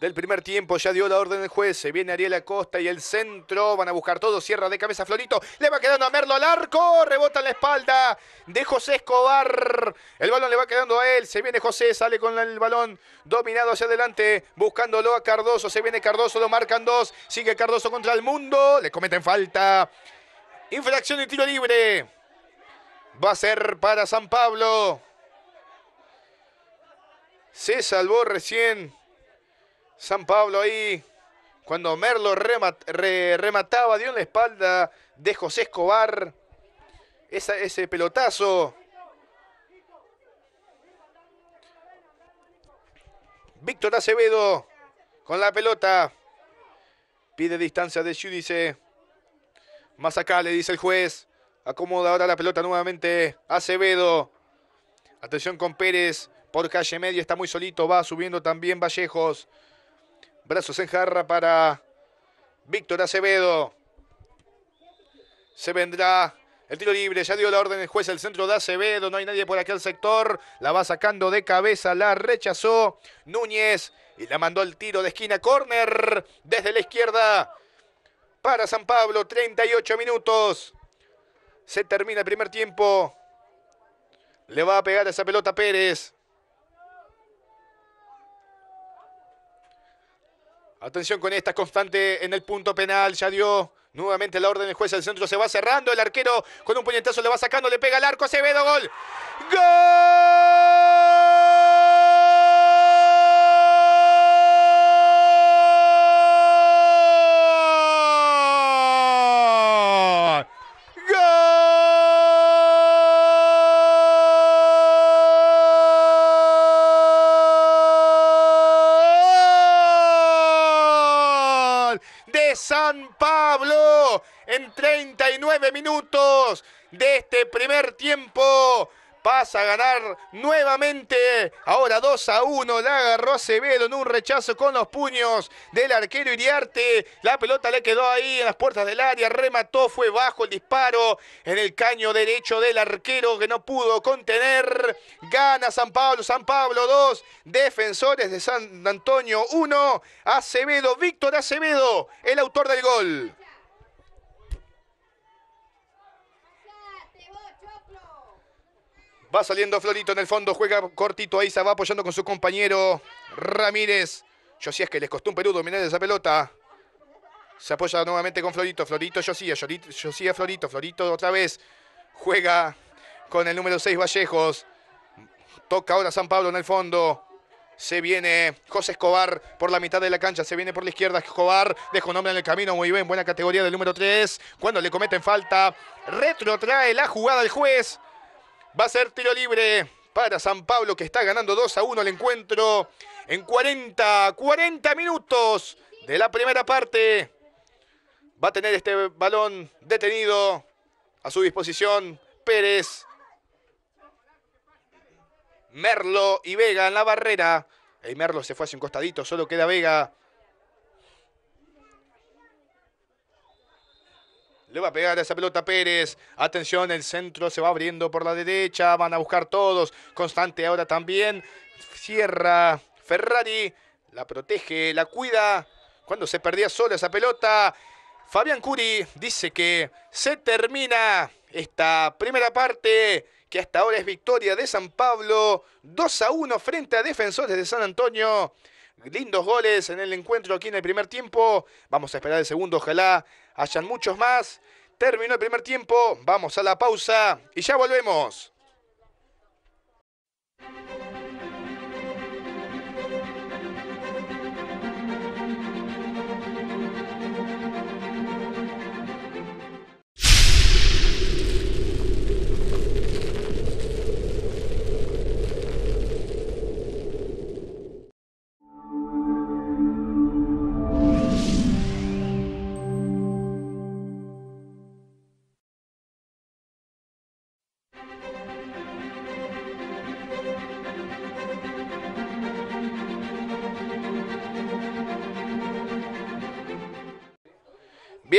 del primer tiempo. Ya dio la orden el juez. Se viene Ariel Acosta y el centro. Van a buscar todo. Cierra de cabeza Florito. Le va quedando a Merlo al arco. Rebota en la espalda de José Escobar. El balón le va quedando a él. Se viene José. Sale con el balón dominado hacia adelante. Buscándolo a Cardoso. Se viene Cardoso. Lo marcan dos. Sigue Cardoso contra el mundo. Le cometen falta. Infracción y tiro libre. Va a ser para San Pablo. Se salvó recién San Pablo ahí. Cuando Merlo remataba, dio en la espalda de José Escobar. ese pelotazo. Víctor Acevedo con la pelota. Pide distancia de Judice. Más acá le dice el juez. Acomoda ahora la pelota nuevamente Acevedo. Atención con Pérez. Por calle media está muy solito. Va subiendo también Vallejos. Brazos en jarra para Víctor Acevedo. Se vendrá el tiro libre, ya dio la orden el juez, el centro de Acevedo, no hay nadie por aquel sector, la va sacando de cabeza, la rechazó Núñez y la mandó el tiro de esquina, corner desde la izquierda para San Pablo, 38 minutos. Se termina el primer tiempo. Le va a pegar esa pelota Pérez. Atención con esta constante en el punto penal. Ya dio nuevamente la orden el juez al centro. Se va cerrando. El arquero con un puñetazo le va sacando. Le pega al arco. Se Acevedo. Gol. ¡Gol! nuevamente. Ahora 2 a 1. La agarró Acevedo en un rechazo con los puños del arquero Iriarte. La pelota le quedó ahí en las puertas del área. Remató, fue bajo el disparo en el caño derecho del arquero que no pudo contener. Gana San Pablo. San Pablo 2. Defensores de San Antonio 1. Acevedo, Víctor Acevedo, el autor del gol. Va saliendo Florito en el fondo, juega cortito, Ahí se va apoyando con su compañero Ramírez. Josías que les costó un peludo dominar esa pelota. Se apoya nuevamente con Florito, Florito, Josías, a Florito, Florito otra vez. Juega con el número 6 Vallejos. Toca ahora San Pablo en el fondo. Se viene José Escobar por la mitad de la cancha. Se viene por la izquierda Escobar. Dejó nombre en el camino. Muy bien. Buena categoría del número 3. Cuando le cometen falta. Retrotrae la jugada el juez. Va a ser tiro libre para San Pablo que está ganando 2 a 1 el encuentro en 40, 40 minutos de la primera parte. Va a tener este balón detenido a su disposición Pérez, Merlo y Vega en la barrera. Y Merlo se fue hacia un costadito, solo queda Vega. Le va a pegar a esa pelota Pérez. Atención, el centro se va abriendo por la derecha. Van a buscar todos. Constante ahora también. Cierra Ferrari. La protege, la cuida. Cuando se perdía sola esa pelota. Fabián Curi dice que se termina esta primera parte, que hasta ahora es victoria de San Pablo, 2 a 1 frente a Defensores de San Antonio lindos goles en el encuentro aquí en el primer tiempo. Vamos a esperar el segundo, ojalá hayan muchos más. Terminó el primer tiempo, vamos a la pausa y ya volvemos.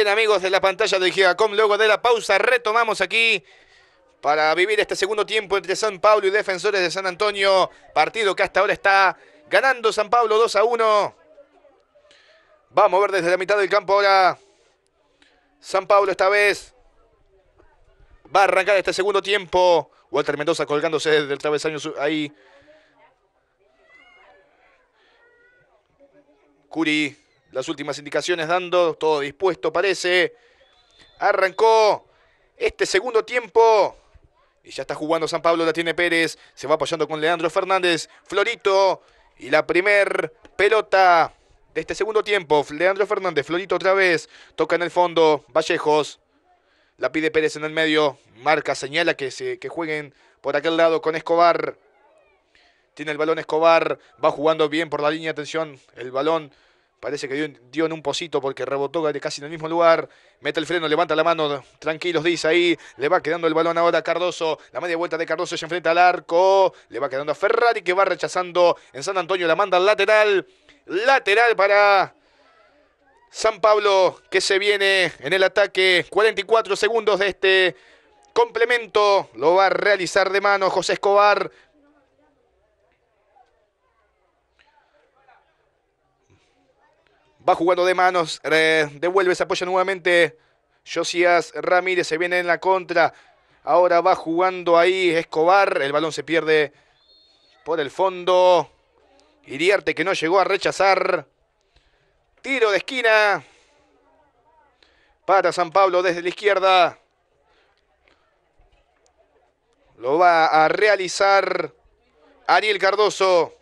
amigos de la pantalla del Gigacom. Luego de la pausa retomamos aquí para vivir este segundo tiempo entre San Pablo y Defensores de San Antonio. Partido que hasta ahora está ganando San Pablo 2 a 1. Vamos a ver desde la mitad del campo ahora San Pablo esta vez. Va a arrancar este segundo tiempo. Walter Mendoza colgándose del travesaño ahí. Curi las últimas indicaciones dando, todo dispuesto parece. Arrancó este segundo tiempo. Y ya está jugando San Pablo, la tiene Pérez. Se va apoyando con Leandro Fernández. Florito. Y la primer pelota de este segundo tiempo. Leandro Fernández, Florito otra vez. Toca en el fondo. Vallejos. La pide Pérez en el medio. Marca, señala que, se, que jueguen por aquel lado con Escobar. Tiene el balón Escobar. Va jugando bien por la línea. Atención. El balón Parece que dio, en un posito porque rebotó casi en el mismo lugar. Mete el freno, levanta la mano. Tranquilos, dice ahí. Le va quedando el balón ahora a Cardoso. La media vuelta de Cardoso se enfrenta al arco. Le va quedando a Ferrari que va rechazando en San Antonio. La manda al lateral. Lateral para San Pablo que se viene en el ataque. 44 segundos de este complemento. Lo va a realizar de mano José Escobar. Va jugando de manos. devuelve, se apoya nuevamente. Josías Ramírez se viene en la contra. Ahora va jugando ahí Escobar. El balón se pierde por el fondo. Iriarte que no llegó a rechazar. Tiro de esquina. Para San Pablo desde la izquierda. Lo va a realizar Ariel Cardoso.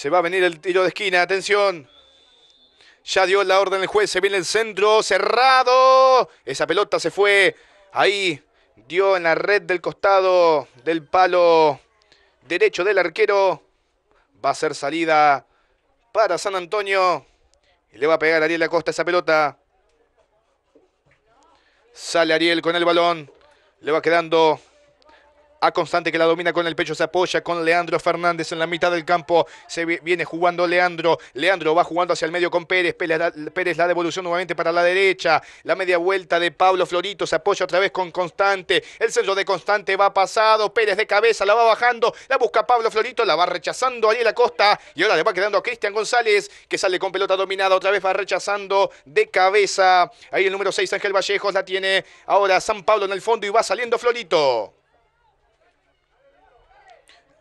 Se va a venir el tiro de esquina, atención. Ya dio la orden el juez, se viene el centro, cerrado. Esa pelota se fue ahí, dio en la red del costado del palo derecho del arquero. Va a ser salida para San Antonio. Y le va a pegar Ariel Acosta esa pelota. Sale Ariel con el balón. Le va quedando a Constante que la domina con el pecho, se apoya con Leandro Fernández en la mitad del campo. Se viene jugando Leandro. Leandro va jugando hacia el medio con Pérez. Pérez la devolución nuevamente para la derecha. La media vuelta de Pablo Florito se apoya otra vez con Constante. El centro de Constante va pasado. Pérez de cabeza la va bajando. La busca Pablo Florito. La va rechazando la Acosta. Y ahora le va quedando a Cristian González que sale con pelota dominada. Otra vez va rechazando de cabeza. Ahí el número 6 Ángel Vallejos la tiene ahora San Pablo en el fondo y va saliendo Florito.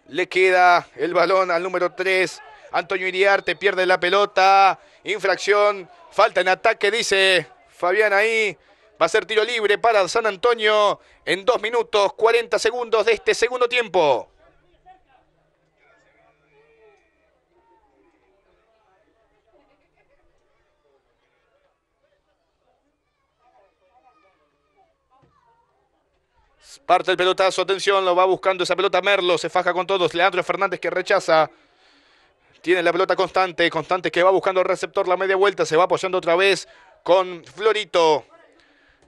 Le queda el balón al número 3. Antonio Iriarte pierde la pelota. Infracción. Falta en ataque, dice Fabián ahí. Va a ser tiro libre para San Antonio en 2 minutos 40 segundos de este segundo tiempo. Parte el pelotazo, atención, lo va buscando esa pelota Merlo, se faja con todos. Leandro Fernández que rechaza. Tiene la pelota constante, constante que va buscando el receptor la media vuelta, se va apoyando otra vez con Florito.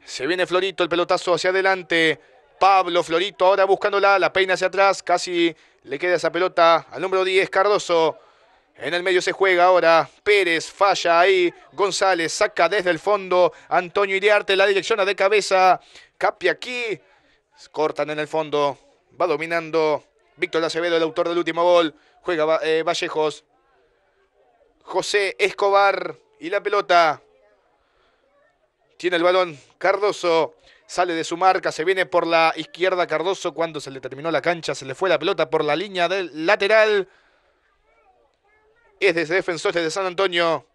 Se viene Florito, el pelotazo hacia adelante. Pablo Florito ahora buscándola, la peina hacia atrás, casi le queda esa pelota al número 10, Cardoso. En el medio se juega ahora Pérez, falla ahí. González saca desde el fondo. Antonio Iriarte, la direcciona de cabeza. Capi aquí. Cortan en el fondo. Va dominando Víctor Acevedo, el autor del último gol. Juega eh, Vallejos. José Escobar y la pelota. Tiene el balón Cardoso. Sale de su marca, se viene por la izquierda Cardoso cuando se le terminó la cancha, se le fue la pelota por la línea del lateral. Es de ese defensor, de San Antonio.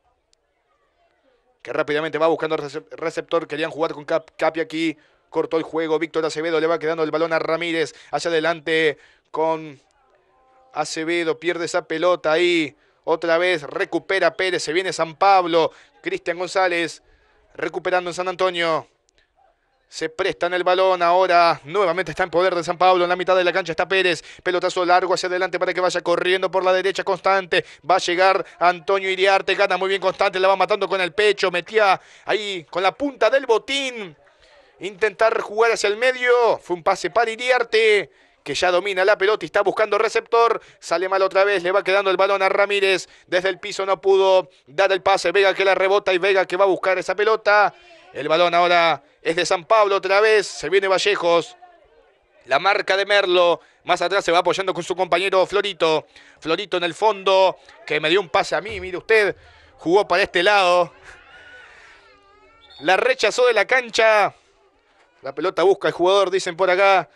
Que rápidamente va buscando receptor. Querían jugar con Capi aquí. Cortó el juego. Víctor Acevedo le va quedando el balón a Ramírez. Hacia adelante con Acevedo. Pierde esa pelota ahí. Otra vez recupera Pérez. Se viene San Pablo. Cristian González recuperando en San Antonio. Se presta en el balón ahora. Nuevamente está en poder de San Pablo. En la mitad de la cancha está Pérez. Pelotazo largo hacia adelante para que vaya corriendo por la derecha constante. Va a llegar Antonio Iriarte. Gana muy bien constante. La va matando con el pecho. Metía ahí con la punta del botín intentar jugar hacia el medio. Fue un pase para Iriarte que ya domina la pelota y está buscando receptor. Sale mal otra vez, le va quedando el balón a Ramírez. Desde el piso no pudo dar el pase. Vega que la rebota y Vega que va a buscar esa pelota. El balón ahora es de San Pablo otra vez. Se viene Vallejos. La marca de Merlo. Más atrás se va apoyando con su compañero Florito. Florito en el fondo. Que me dio un pase a mí. Mire usted. Jugó para este lado. La rechazó de la cancha. La pelota busca el jugador, dicen por acá.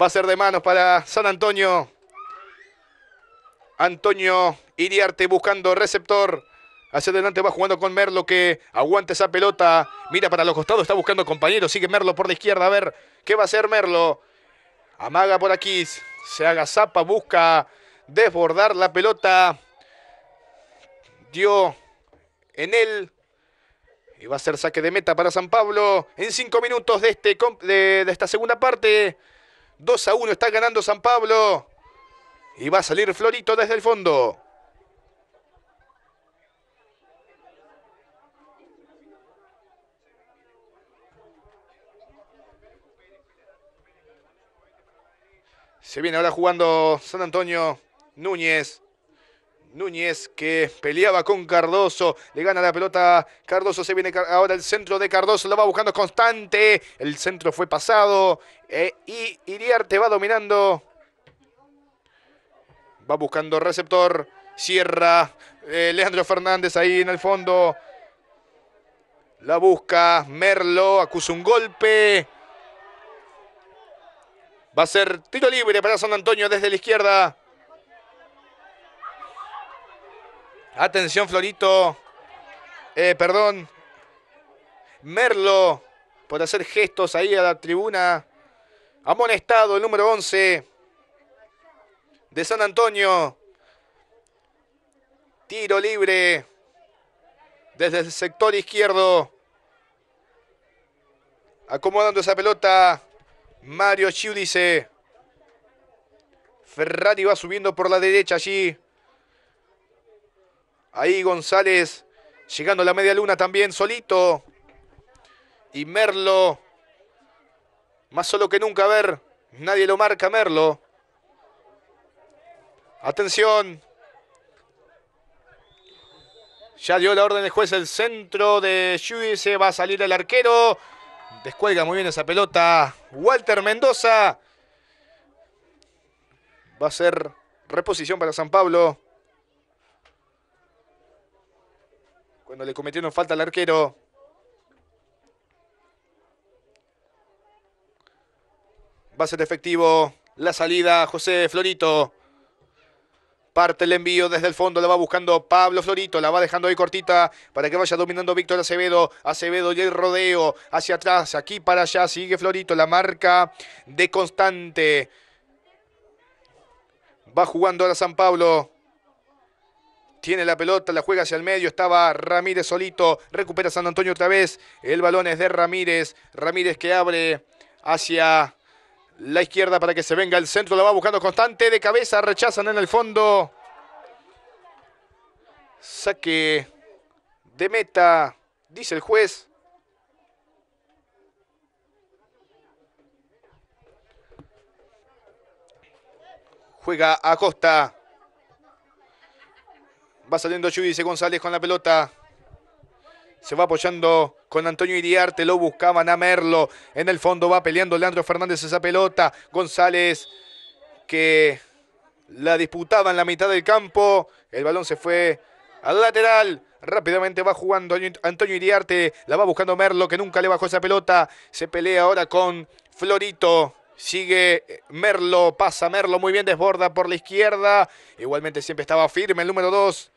Va a ser de manos para San Antonio. Antonio Iriarte buscando receptor. Hacia adelante va jugando con Merlo que aguanta esa pelota. Mira para los costados, está buscando compañero. Sigue Merlo por la izquierda. A ver qué va a hacer Merlo. Amaga por aquí. Se haga zapa, busca desbordar la pelota. Dio en él y va a ser saque de meta para San Pablo en cinco minutos de, este, de, de esta segunda parte. 2 a 1 está ganando San Pablo. Y va a salir Florito desde el fondo. Se viene ahora jugando San Antonio Núñez. Núñez que peleaba con Cardoso, le gana la pelota, Cardoso se viene ahora el centro de Cardoso, lo va buscando constante, el centro fue pasado eh, y Iriarte va dominando, va buscando receptor, cierra Alejandro eh, Leandro Fernández ahí en el fondo, la busca Merlo, acusa un golpe, va a ser tiro libre para San Antonio desde la izquierda. Atención, Florito. Eh, perdón. Merlo, por hacer gestos ahí a la tribuna. Amonestado, el número 11 de San Antonio. Tiro libre desde el sector izquierdo. Acomodando esa pelota, Mario Ciudice. Ferrari va subiendo por la derecha allí. Ahí González llegando a la media luna también solito. Y Merlo. Más solo que nunca, a ver. Nadie lo marca Merlo. Atención. Ya dio la orden el juez el centro de Se Va a salir el arquero. Descuelga muy bien esa pelota. Walter Mendoza. Va a ser reposición para San Pablo. Bueno, le cometieron falta al arquero. Va a ser efectivo la salida José Florito. Parte el envío desde el fondo, la va buscando Pablo Florito, la va dejando ahí cortita para que vaya dominando Víctor Acevedo. Acevedo y el rodeo hacia atrás, aquí para allá, sigue Florito, la marca de constante. Va jugando ahora San Pablo tiene la pelota, la juega hacia el medio, estaba Ramírez solito, recupera San Antonio otra vez, el balón es de Ramírez, Ramírez que abre hacia la izquierda para que se venga el centro, la va buscando constante, de cabeza, rechazan en el fondo. Saque de meta, dice el juez. Juega Acosta. Va saliendo dice González con la pelota. Se va apoyando con Antonio Iriarte. Lo buscaban a Merlo. En el fondo va peleando Leandro Fernández esa pelota. González que la disputaba en la mitad del campo. El balón se fue al lateral. Rápidamente va jugando Antonio Iriarte. La va buscando Merlo que nunca le bajó esa pelota. Se pelea ahora con Florito. Sigue eh, Merlo, pasa Merlo, muy bien desborda por la izquierda. Igualmente siempre estaba firme el número 2.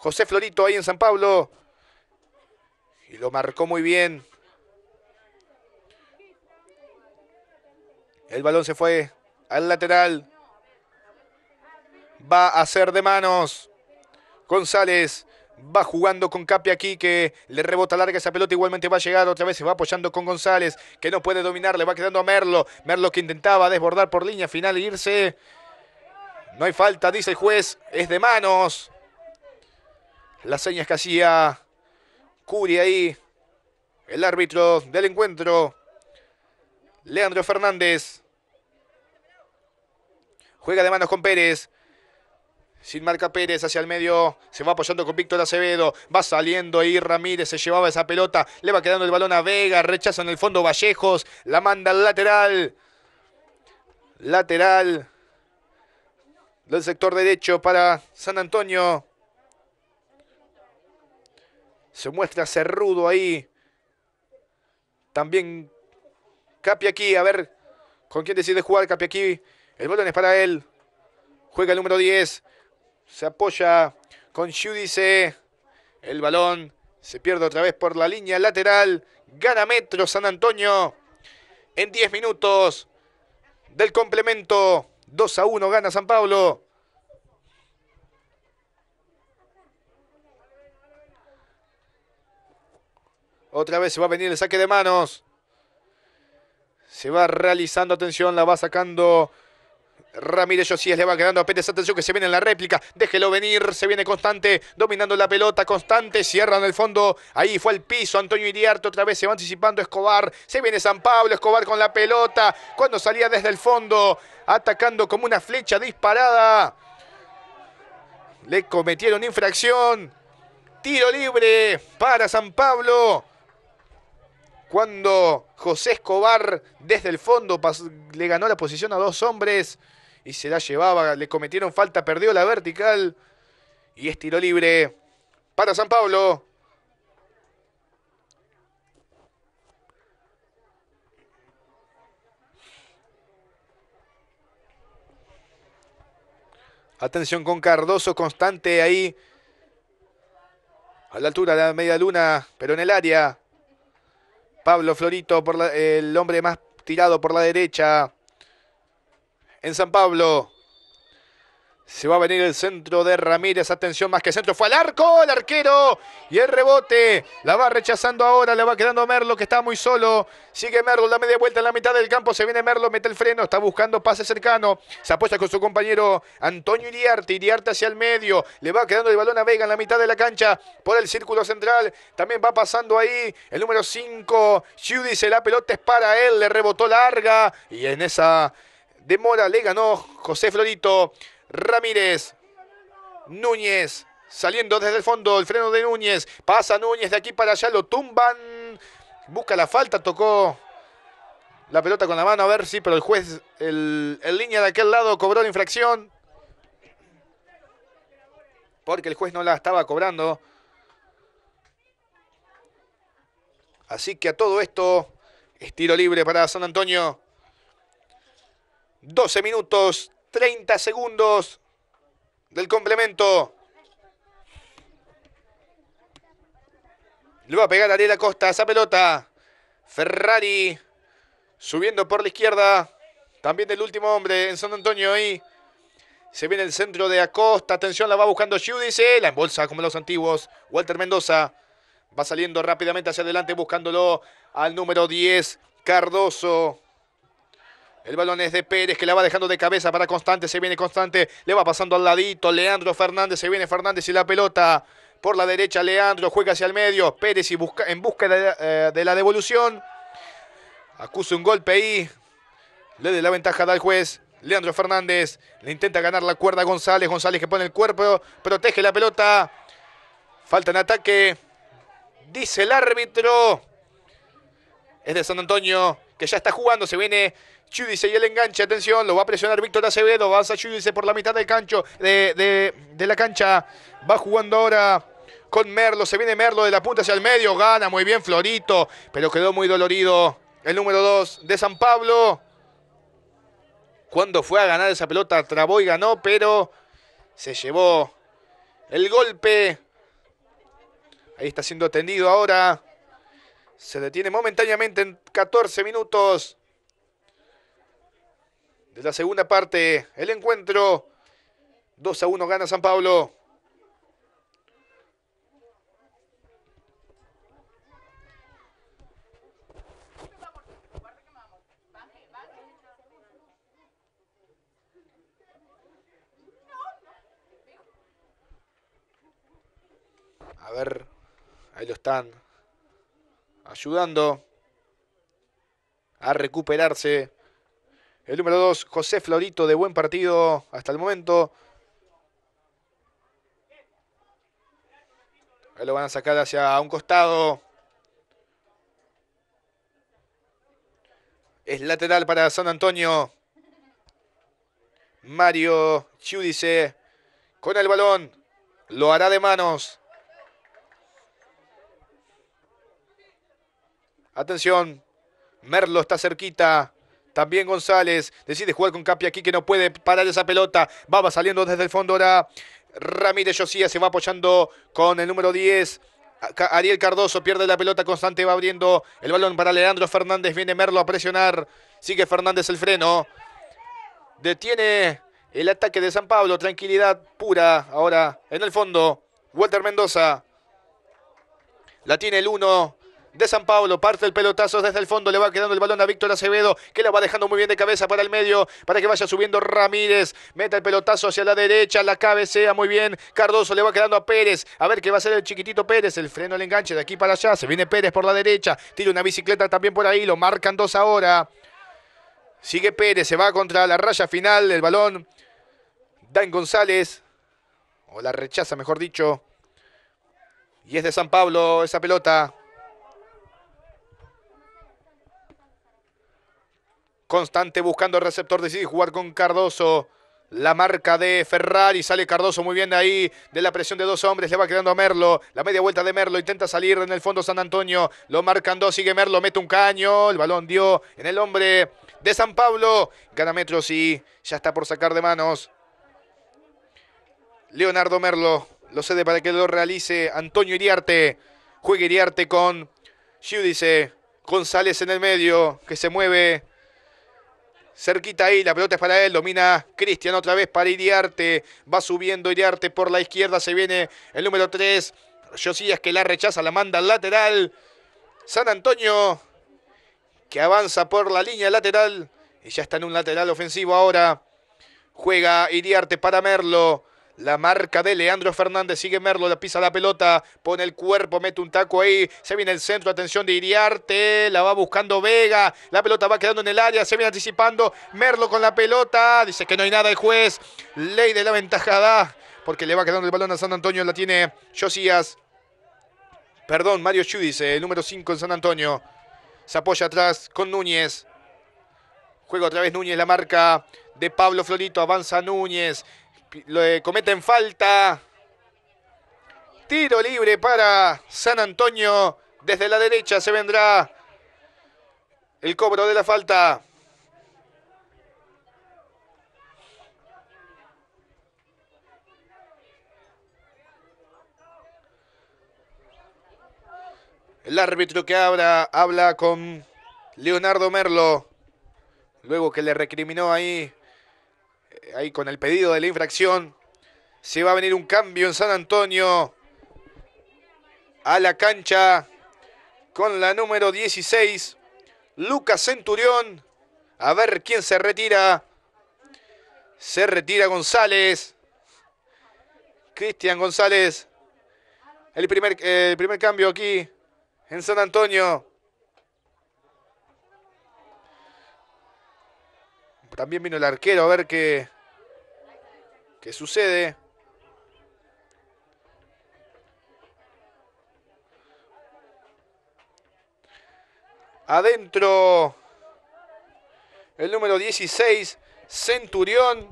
José Florito ahí en San Pablo. Y lo marcó muy bien. El balón se fue al lateral. Va a ser de manos. González va jugando con Capi aquí que le rebota larga esa pelota, igualmente va a llegar otra vez, se va apoyando con González, que no puede dominar, le va quedando a Merlo, Merlo que intentaba desbordar por línea final e irse. No hay falta, dice el juez, es de manos. Las señas que hacía Curi ahí. El árbitro del encuentro. Leandro Fernández. Juega de manos con Pérez. Sin marca Pérez hacia el medio. Se va apoyando con Víctor Acevedo. Va saliendo ahí Ramírez. Se llevaba esa pelota. Le va quedando el balón a Vega. Rechaza en el fondo Vallejos. La manda al lateral. Lateral del sector derecho para San Antonio. Se muestra Cerrudo ahí. También Capiaqui. a ver con quién decide jugar Capiaqui. El balón es para él. Juega el número 10. Se apoya con Judice. El balón se pierde otra vez por la línea lateral. Gana Metro San Antonio. En 10 minutos del complemento. 2 a 1 gana San Pablo. Otra vez se va a venir el saque de manos. Se va realizando, atención, la va sacando Ramírez Josías le va quedando a Pérez. Atención que se viene en la réplica. Déjelo venir. Se viene constante. Dominando la pelota. Constante. Cierra en el fondo. Ahí fue al piso. Antonio Iriarte otra vez se va anticipando Escobar. Se viene San Pablo. Escobar con la pelota. Cuando salía desde el fondo. Atacando como una flecha disparada. Le cometieron infracción. Tiro libre para San Pablo cuando José Escobar desde el fondo le ganó la posición a dos hombres y se la llevaba, le cometieron falta, perdió la vertical y es libre para San Pablo. Atención con Cardoso, constante ahí. A la altura de la media luna, pero en el área. Pablo Florito, por el hombre más tirado por la derecha. En San Pablo, se va a venir el centro de Ramírez. Atención, más que centro. Fue al arco, el arquero. Y el rebote. La va rechazando ahora. Le va quedando Merlo, que está muy solo. Sigue Merlo, la media vuelta en la mitad del campo. Se viene Merlo, mete el freno. Está buscando pase cercano. Se apuesta con su compañero Antonio Iriarte. Iriarte hacia el medio. Le va quedando el balón a Vega en la mitad de la cancha. Por el círculo central. También va pasando ahí el número 5. se la pelota es para él. Le rebotó larga. Y en esa demora le ganó José Florito. Ramírez. Núñez. Saliendo desde el fondo. El freno de Núñez. Pasa Núñez de aquí para allá. Lo tumban. Busca la falta. Tocó la pelota con la mano. A ver si, pero el juez, el, línea de aquel lado, cobró la infracción. Porque el juez no la estaba cobrando. Así que a todo esto, estilo libre para San Antonio. 12 minutos 30 segundos del complemento. Le va a pegar a Ariel Acosta esa pelota. Ferrari subiendo por la izquierda. También del último hombre en San Antonio y se viene el centro de Acosta. Atención, la va buscando Giudice. La embolsa como los antiguos. Walter Mendoza va saliendo rápidamente hacia adelante buscándolo al número 10, Cardoso. El balón es de Pérez que la va dejando de cabeza para Constante. Se viene Constante. Le va pasando al ladito. Leandro Fernández. Se viene Fernández y la pelota. Por la derecha Leandro. Juega hacia el medio. Pérez busca, en busca eh, de, la devolución. Acusa un golpe ahí. Le da la ventaja al juez. Leandro Fernández. Le intenta ganar la cuerda a González. González que pone el cuerpo. Protege la pelota. Falta en ataque. Dice el árbitro. Es de San Antonio. Que ya está jugando. Se viene Chudice y el enganche, atención, lo va a presionar Víctor Acevedo, a Chudice por la mitad del cancho, de, de la cancha, va jugando ahora con Merlo, se viene Merlo de la punta hacia el medio, gana muy bien Florito, pero quedó muy dolorido el número 2 de San Pablo. Cuando fue a ganar esa pelota, trabó y ganó, pero se llevó el golpe. Ahí está siendo atendido ahora. Se detiene momentáneamente en 14 minutos de la segunda parte. El encuentro. 2 a 1 gana San Pablo. A ver, ahí lo están ayudando a recuperarse. El número 2, José Florito, de buen partido hasta el momento. lo van a sacar hacia un costado. Es lateral para San Antonio. Mario Chiudice con el balón. Lo hará de manos. Atención. Merlo está cerquita. También González decide jugar con Capi aquí que no puede parar esa pelota. Va saliendo desde el fondo ahora. Ramírez Josía se va apoyando con el número 10. Ariel Cardoso pierde la pelota constante, va abriendo el balón para Leandro Fernández. Viene Merlo a presionar. Sigue Fernández el freno. Detiene el ataque de San Pablo. Tranquilidad pura ahora en el fondo. Walter Mendoza. La tiene el 1 de San Pablo. Parte el pelotazo desde el fondo. Le va quedando el balón a Víctor Acevedo, que la va dejando muy bien de cabeza para el medio, para que vaya subiendo Ramírez. Mete el pelotazo hacia la derecha, la cabecea muy bien. Cardoso le va quedando a Pérez. A ver qué va a hacer el chiquitito Pérez. El freno le enganche de aquí para allá. Se viene Pérez por la derecha. Tira una bicicleta también por ahí. Lo marcan dos ahora. Sigue Pérez, se va contra la raya final. El balón. Dan González. O la rechaza, mejor dicho. Y es de San Pablo esa pelota. Constante buscando el receptor, decide jugar con Cardoso. La marca de Ferrari, sale Cardoso muy bien de ahí, de la presión de dos hombres, le va quedando a Merlo, la media vuelta de Merlo, intenta salir en el fondo San Antonio, lo marcan dos, sigue Merlo, mete un caño, el balón dio en el hombre de San Pablo, gana metros y ya está por sacar de manos. Leonardo Merlo lo cede para que lo realice Antonio Iriarte, juega Iriarte con Giudice, González en el medio, que se mueve Cerquita ahí, la pelota es para él, domina Cristian otra vez para Iriarte. Va subiendo Iriarte por la izquierda, se viene el número 3. Josías que la rechaza, la manda al lateral. San Antonio que avanza por la línea lateral. Y ya está en un lateral ofensivo ahora. Juega Iriarte para Merlo. La marca de Leandro Fernández. Sigue Merlo, la pisa la pelota. Pone el cuerpo, mete un taco ahí. Se viene el centro. Atención de Iriarte. La va buscando Vega. La pelota va quedando en el área. Se viene anticipando. Merlo con la pelota. Dice que no hay nada el juez. Ley de la ventajada. Porque le va quedando el balón a San Antonio. La tiene Josías. Perdón, Mario Chudice, el número 5 en San Antonio. Se apoya atrás con Núñez. Juega otra vez Núñez la marca de Pablo Florito. Avanza Núñez le eh, cometen falta. Tiro libre para San Antonio. Desde la derecha se vendrá el cobro de la falta. El árbitro que habla, habla con Leonardo Merlo. Luego que le recriminó ahí ahí con el pedido de la infracción. Se va a venir un cambio en San Antonio. A la cancha con la número 16, Lucas Centurión. A ver quién se retira. Se retira González. Cristian González. El primer, eh, el primer cambio aquí en San Antonio. También vino el arquero a ver qué, qué sucede. Adentro el número 16, Centurión,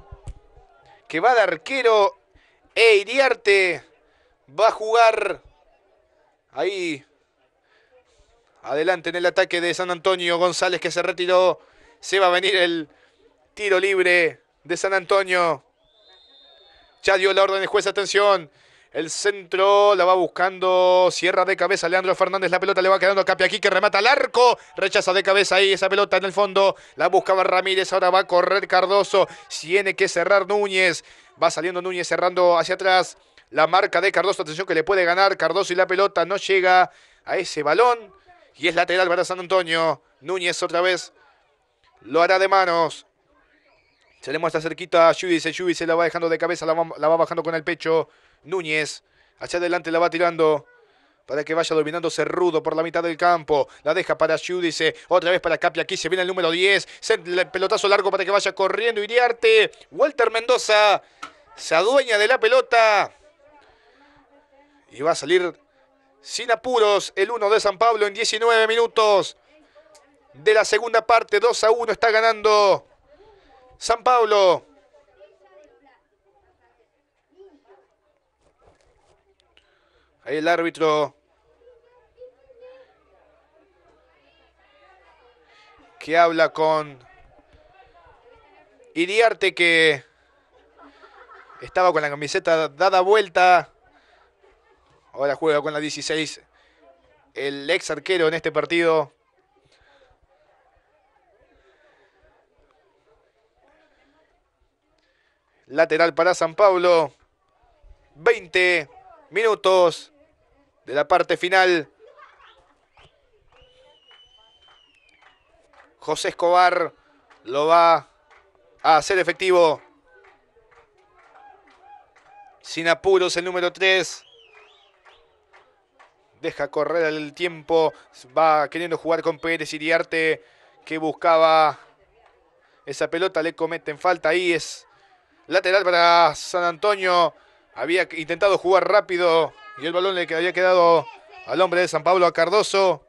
que va de arquero. E Iriarte va a jugar ahí adelante en el ataque de San Antonio González que se retiró. Se va a venir el Tiro libre de San Antonio. Ya dio la orden el juez, atención. El centro la va buscando, cierra de cabeza Leandro Fernández, la pelota le va quedando a aquí que remata al arco, rechaza de cabeza ahí esa pelota en el fondo, la buscaba Ramírez, ahora va a correr Cardoso, tiene que cerrar Núñez, va saliendo Núñez cerrando hacia atrás, la marca de Cardoso, atención que le puede ganar Cardoso y la pelota no llega a ese balón y es lateral para San Antonio, Núñez otra vez lo hará de manos, se le muestra cerquita a Yudice. Yudice la va dejando de cabeza, la va, bajando con el pecho. Núñez. Hacia adelante la va tirando para que vaya dominándose Rudo por la mitad del campo. La deja para dice otra vez para Capia, Aquí se viene el número 10. El pelotazo largo para que vaya corriendo Iriarte. Walter Mendoza se adueña de la pelota. Y va a salir sin apuros el 1 de San Pablo en 19 minutos de la segunda parte. 2 a 1 está ganando San Pablo. Ahí el árbitro. Que habla con Iriarte que estaba con la camiseta dada vuelta. Ahora juega con la 16. El ex arquero en este partido Lateral para San Pablo. 20 minutos de la parte final. José Escobar lo va a hacer efectivo. Sin apuros el número 3. Deja correr el tiempo. Va queriendo jugar con Pérez Iriarte que buscaba esa pelota. Le cometen falta. Ahí es Lateral para San Antonio. Había intentado jugar rápido y el balón le había quedado al hombre de San Pablo, a Cardoso.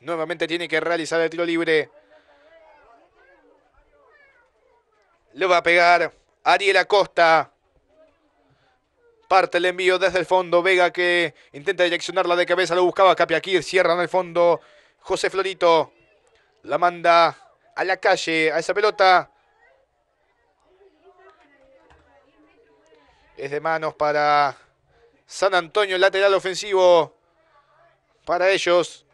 Nuevamente tiene que realizar el tiro libre. Lo va a pegar Ariel Acosta. Parte el envío desde el fondo. Vega que intenta direccionarla de cabeza. Lo buscaba Capiaquir. Cierra en el fondo. José Florito. La manda a la calle a esa pelota. Es de manos para San Antonio, lateral ofensivo para ellos.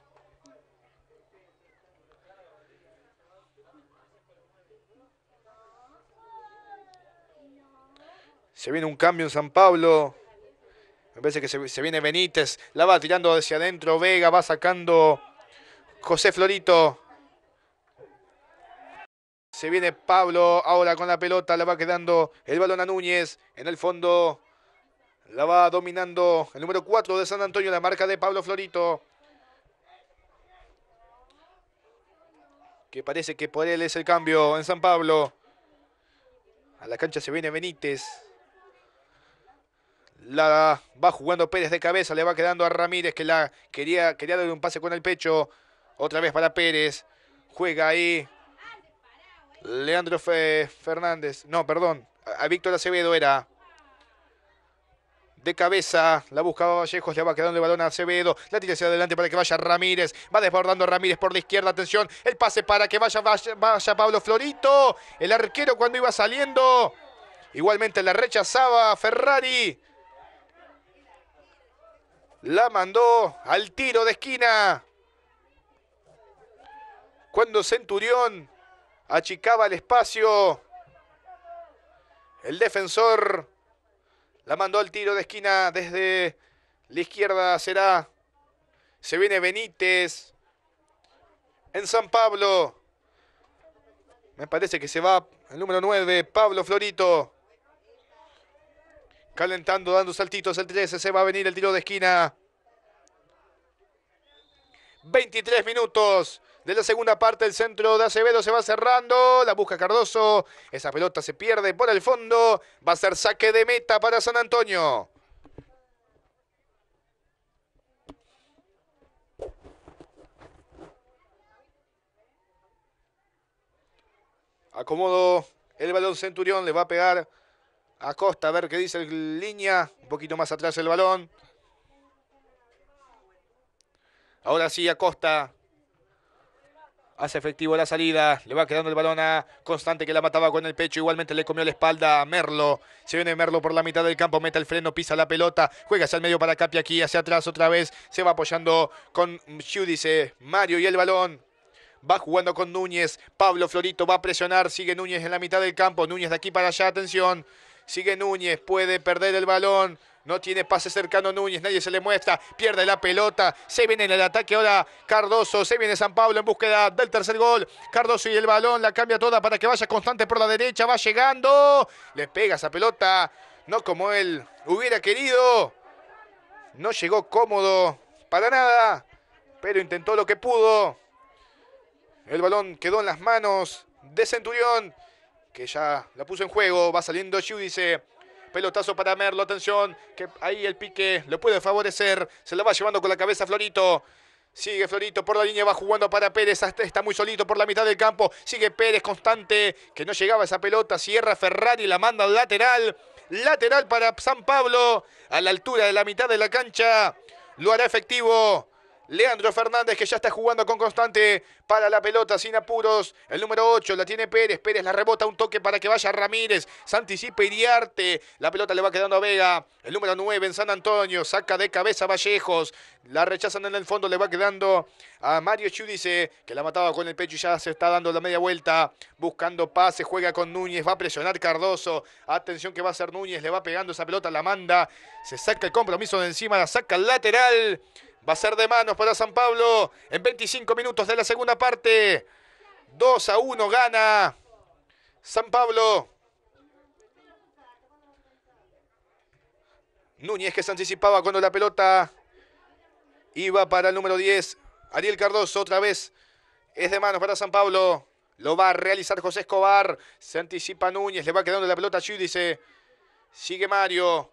Se viene un cambio en San Pablo. Me parece que se, se, viene Benítez. La va tirando hacia adentro. Vega va sacando José Florito. Se viene Pablo ahora con la pelota. Le va quedando el balón a Núñez. En el fondo la va dominando el número 4 de San Antonio, la marca de Pablo Florito. Que parece que por él es el cambio en San Pablo. A la cancha se viene Benítez. La va jugando Pérez de cabeza, le va quedando a Ramírez que la quería, quería darle un pase con el pecho. Otra vez para Pérez. Juega ahí Leandro Fernández, no, perdón, a Víctor Acevedo era de cabeza, la buscaba Vallejos, le va quedando el balón a Acevedo, la tira hacia adelante para que vaya Ramírez, va desbordando Ramírez por la izquierda, atención, el pase para que vaya, vaya, vaya Pablo Florito, el arquero cuando iba saliendo, igualmente la rechazaba Ferrari, la mandó al tiro de esquina, cuando Centurión achicaba el espacio. El defensor la mandó al tiro de esquina desde la izquierda. Será. Se viene Benítez. En San Pablo. Me parece que se va el número 9, Pablo Florito. Calentando, dando saltitos el 13. Se va a venir el tiro de esquina. 23 minutos de la segunda parte. El centro de Acevedo se va cerrando. La busca Cardoso. Esa pelota se pierde por el fondo. Va a ser saque de meta para San Antonio. Acomodo el balón Centurión. Le va a pegar a Costa. A ver qué dice el línea. Un poquito más atrás el balón. Ahora sí, Acosta Hace efectivo la salida. Le va quedando el balón a Constante que la mataba con el pecho. Igualmente le comió la espalda a Merlo. Se viene Merlo por la mitad del campo. Mete el freno, pisa la pelota. Juega hacia el medio para Capi aquí. Hacia atrás otra vez. Se va apoyando con Judice. Mario y el balón. Va jugando con Núñez. Pablo Florito va a presionar. Sigue Núñez en la mitad del campo. Núñez de aquí para allá. Atención. Sigue Núñez. Puede perder el balón. No tiene pase cercano Núñez, nadie se le muestra. Pierde la pelota. Se viene en el ataque ahora Cardoso. Se viene San Pablo en búsqueda del tercer gol. Cardoso y el balón la cambia toda para que vaya constante por la derecha. Va llegando. Le pega esa pelota. No como él hubiera querido. No llegó cómodo para nada. Pero intentó lo que pudo. El balón quedó en las manos de Centurión. Que ya la puso en juego. Va saliendo Giudice. Pelotazo para Merlo. Atención. Que ahí el pique lo puede favorecer. Se lo va llevando con la cabeza Florito. Sigue Florito por la línea, va jugando para Pérez, está muy solito por la mitad del campo. Sigue Pérez constante, que no llegaba esa pelota. Cierra Ferrari, la manda al lateral. Lateral para San Pablo, a la altura de la mitad de la cancha. Lo hará efectivo Leandro Fernández que ya está jugando con constante para la pelota sin apuros. El número 8 la tiene Pérez. Pérez la rebota un toque para que vaya Ramírez. Se anticipa Iriarte. La pelota le va quedando a Vega. El número 9 en San Antonio. Saca de cabeza Vallejos. La rechazan en el fondo. Le va quedando a Mario Chudice que la mataba con el pecho y ya se está dando la media vuelta. Buscando pase. Juega con Núñez. Va a presionar Cardoso. Atención que va a ser Núñez. Le va pegando esa pelota. La manda. Se saca el compromiso de encima. La saca el lateral. Va a ser de manos para San Pablo en 25 minutos de la segunda parte. 2 a 1 gana San Pablo. Núñez que se anticipaba cuando la pelota iba para el número 10. Ariel Cardoso otra vez es de manos para San Pablo. Lo va a realizar José Escobar. Se anticipa Núñez. Le va quedando la pelota a Judice. Sigue Mario.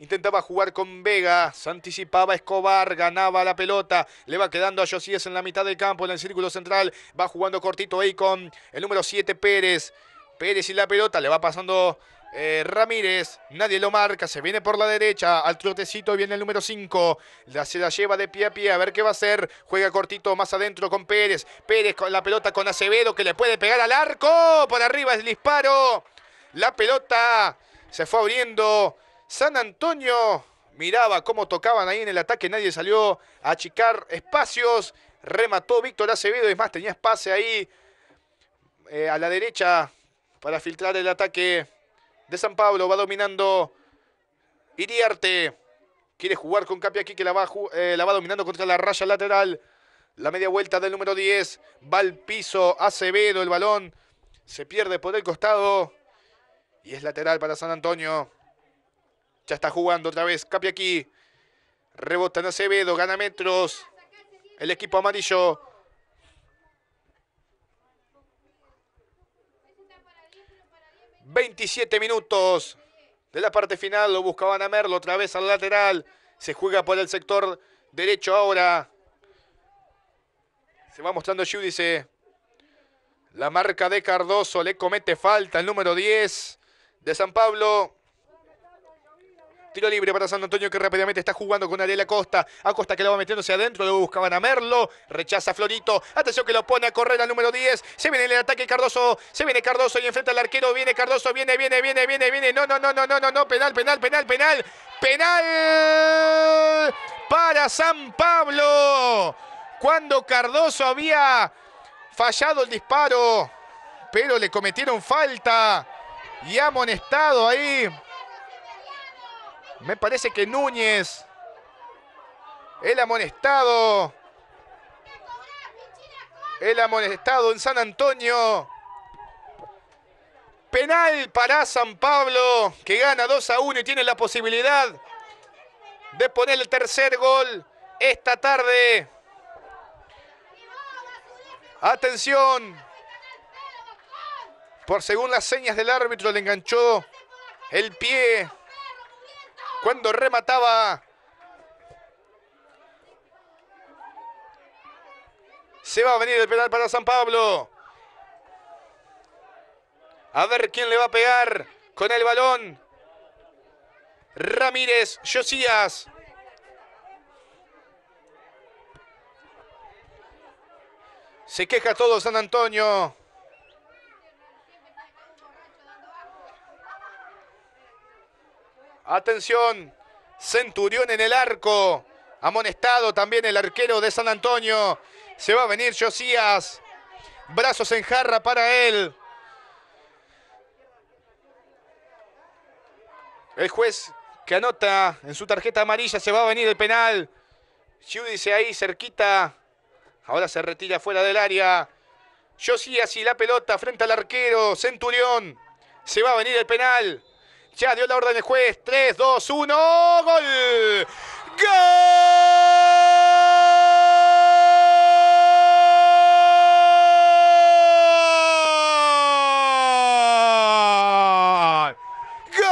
Intentaba jugar con Vega, se anticipaba Escobar, ganaba la pelota, le va quedando a Josías en la mitad del campo, en el círculo central, va jugando cortito ahí con el número 7 Pérez. Pérez y la pelota, le va pasando eh, Ramírez, nadie lo marca, se viene por la derecha, al trotecito viene el número 5, se la lleva de pie a pie, a ver qué va a hacer, juega cortito más adentro con Pérez, Pérez con la pelota con Acevedo que le puede pegar al arco, por arriba es el disparo, la pelota se fue abriendo San Antonio miraba cómo tocaban ahí en el ataque, nadie salió a achicar espacios. Remató Víctor Acevedo, es más, tenía espacio ahí eh, a la derecha para filtrar el ataque de San Pablo. Va dominando Iriarte. Quiere jugar con aquí que la va, eh, la va dominando contra la raya lateral. La media vuelta del número 10. Va al piso Acevedo. El balón se pierde por el costado. Y es lateral para San Antonio. Ya está jugando otra vez. Capiaqui. aquí. Rebota en Acevedo. Gana metros. El equipo amarillo. ...27 minutos... ...de la parte final... ...lo buscaban a Merlo... ...otra vez al lateral... ...se juega por el sector... ...derecho ahora... ...se va mostrando dice ...la marca de Cardoso... ...le comete falta... ...el número 10... ...de San Pablo... Tiro libre para San Antonio que rápidamente está jugando con Ariel Acosta. Acosta que lo va metiéndose adentro, lo buscaban a Merlo. Rechaza Florito. Atención que lo pone a correr al número 10. Se viene el ataque Cardoso. Se viene Cardoso y enfrenta al arquero. Viene Cardoso, viene, viene, viene, viene, viene. No, no, no, no, no, no, no. Penal, penal, penal, penal. Penal para San Pablo. Cuando Cardoso había fallado el disparo, pero le cometieron falta y amonestado ahí me parece que Núñez. El amonestado. El amonestado en San Antonio. Penal para San Pablo, que gana 2 a 1 y tiene la posibilidad de poner el tercer gol esta tarde. Atención. Por según las señas del árbitro le enganchó el pie cuando remataba Se va a venir el penal para San Pablo. A ver quién le va a pegar con el balón. Ramírez, Josías. Se queja todo San Antonio. Atención, Centurión en el arco. Amonestado también el arquero de San Antonio. Se va a venir Josías. Brazos en jarra para él. El juez que anota en su tarjeta amarilla se va a venir el penal. Judice ahí cerquita. Ahora se retira fuera del área. Josías y la pelota frente al arquero. Centurión. Se va a venir el penal. Ya dio la orden el juez. 3, 2, 1. ¡Gol! ¡Gol! ¡Gol!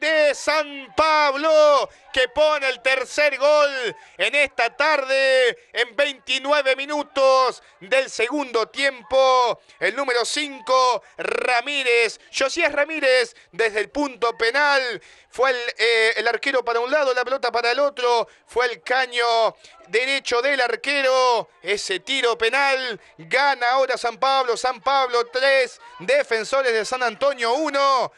De San Pablo que pone el tercer gol en esta tarde, en 29 minutos del segundo tiempo. El número 5, Ramírez. Josías Ramírez, desde el punto penal, fue el, eh, el arquero para un lado, la pelota para el otro, fue el caño derecho del arquero. Ese tiro penal gana ahora San Pablo. San Pablo 3, defensores de San Antonio 1.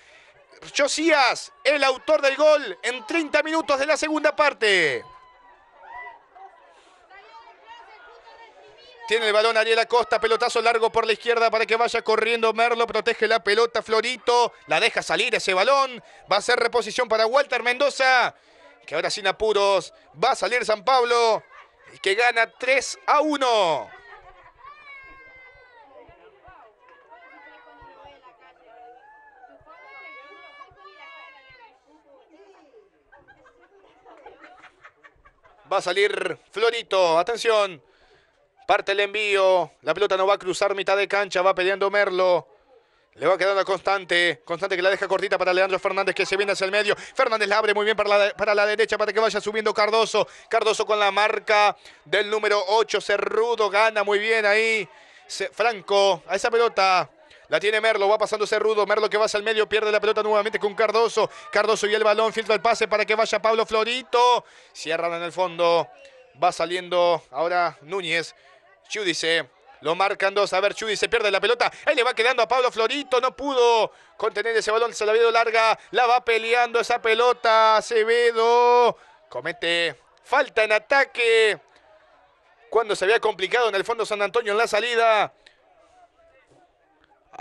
Josías, el autor del gol, en 30 minutos de la segunda parte. Tiene el balón Ariel Acosta, pelotazo largo por la izquierda para que vaya corriendo Merlo, protege la pelota Florito, la deja salir ese balón, va a ser reposición para Walter Mendoza, que ahora sin apuros va a salir San Pablo y que gana 3 a 1. va a salir Florito. Atención. Parte el envío. La pelota no va a cruzar mitad de cancha. Va peleando Merlo. Le va quedando a Constante. Constante que la deja cortita para Leandro Fernández que se viene hacia el medio. Fernández la abre muy bien para la, derecha para que vaya subiendo Cardoso. Cardoso con la marca del número 8. Cerrudo gana muy bien ahí. Franco a esa pelota. La tiene Merlo, va pasando Rudo. Merlo que va hacia el medio, pierde la pelota nuevamente con Cardoso. Cardoso y el balón, filtra el pase para que vaya Pablo Florito. Cierran en el fondo. Va saliendo ahora Núñez. Chudice. Lo marcan dos. A ver, Chudice pierde la pelota. Ahí le va quedando a Pablo Florito. No pudo contener ese balón. Se la vio larga. La va peleando esa pelota. Acevedo. Comete falta en ataque. Cuando se había complicado en el fondo San Antonio en la salida.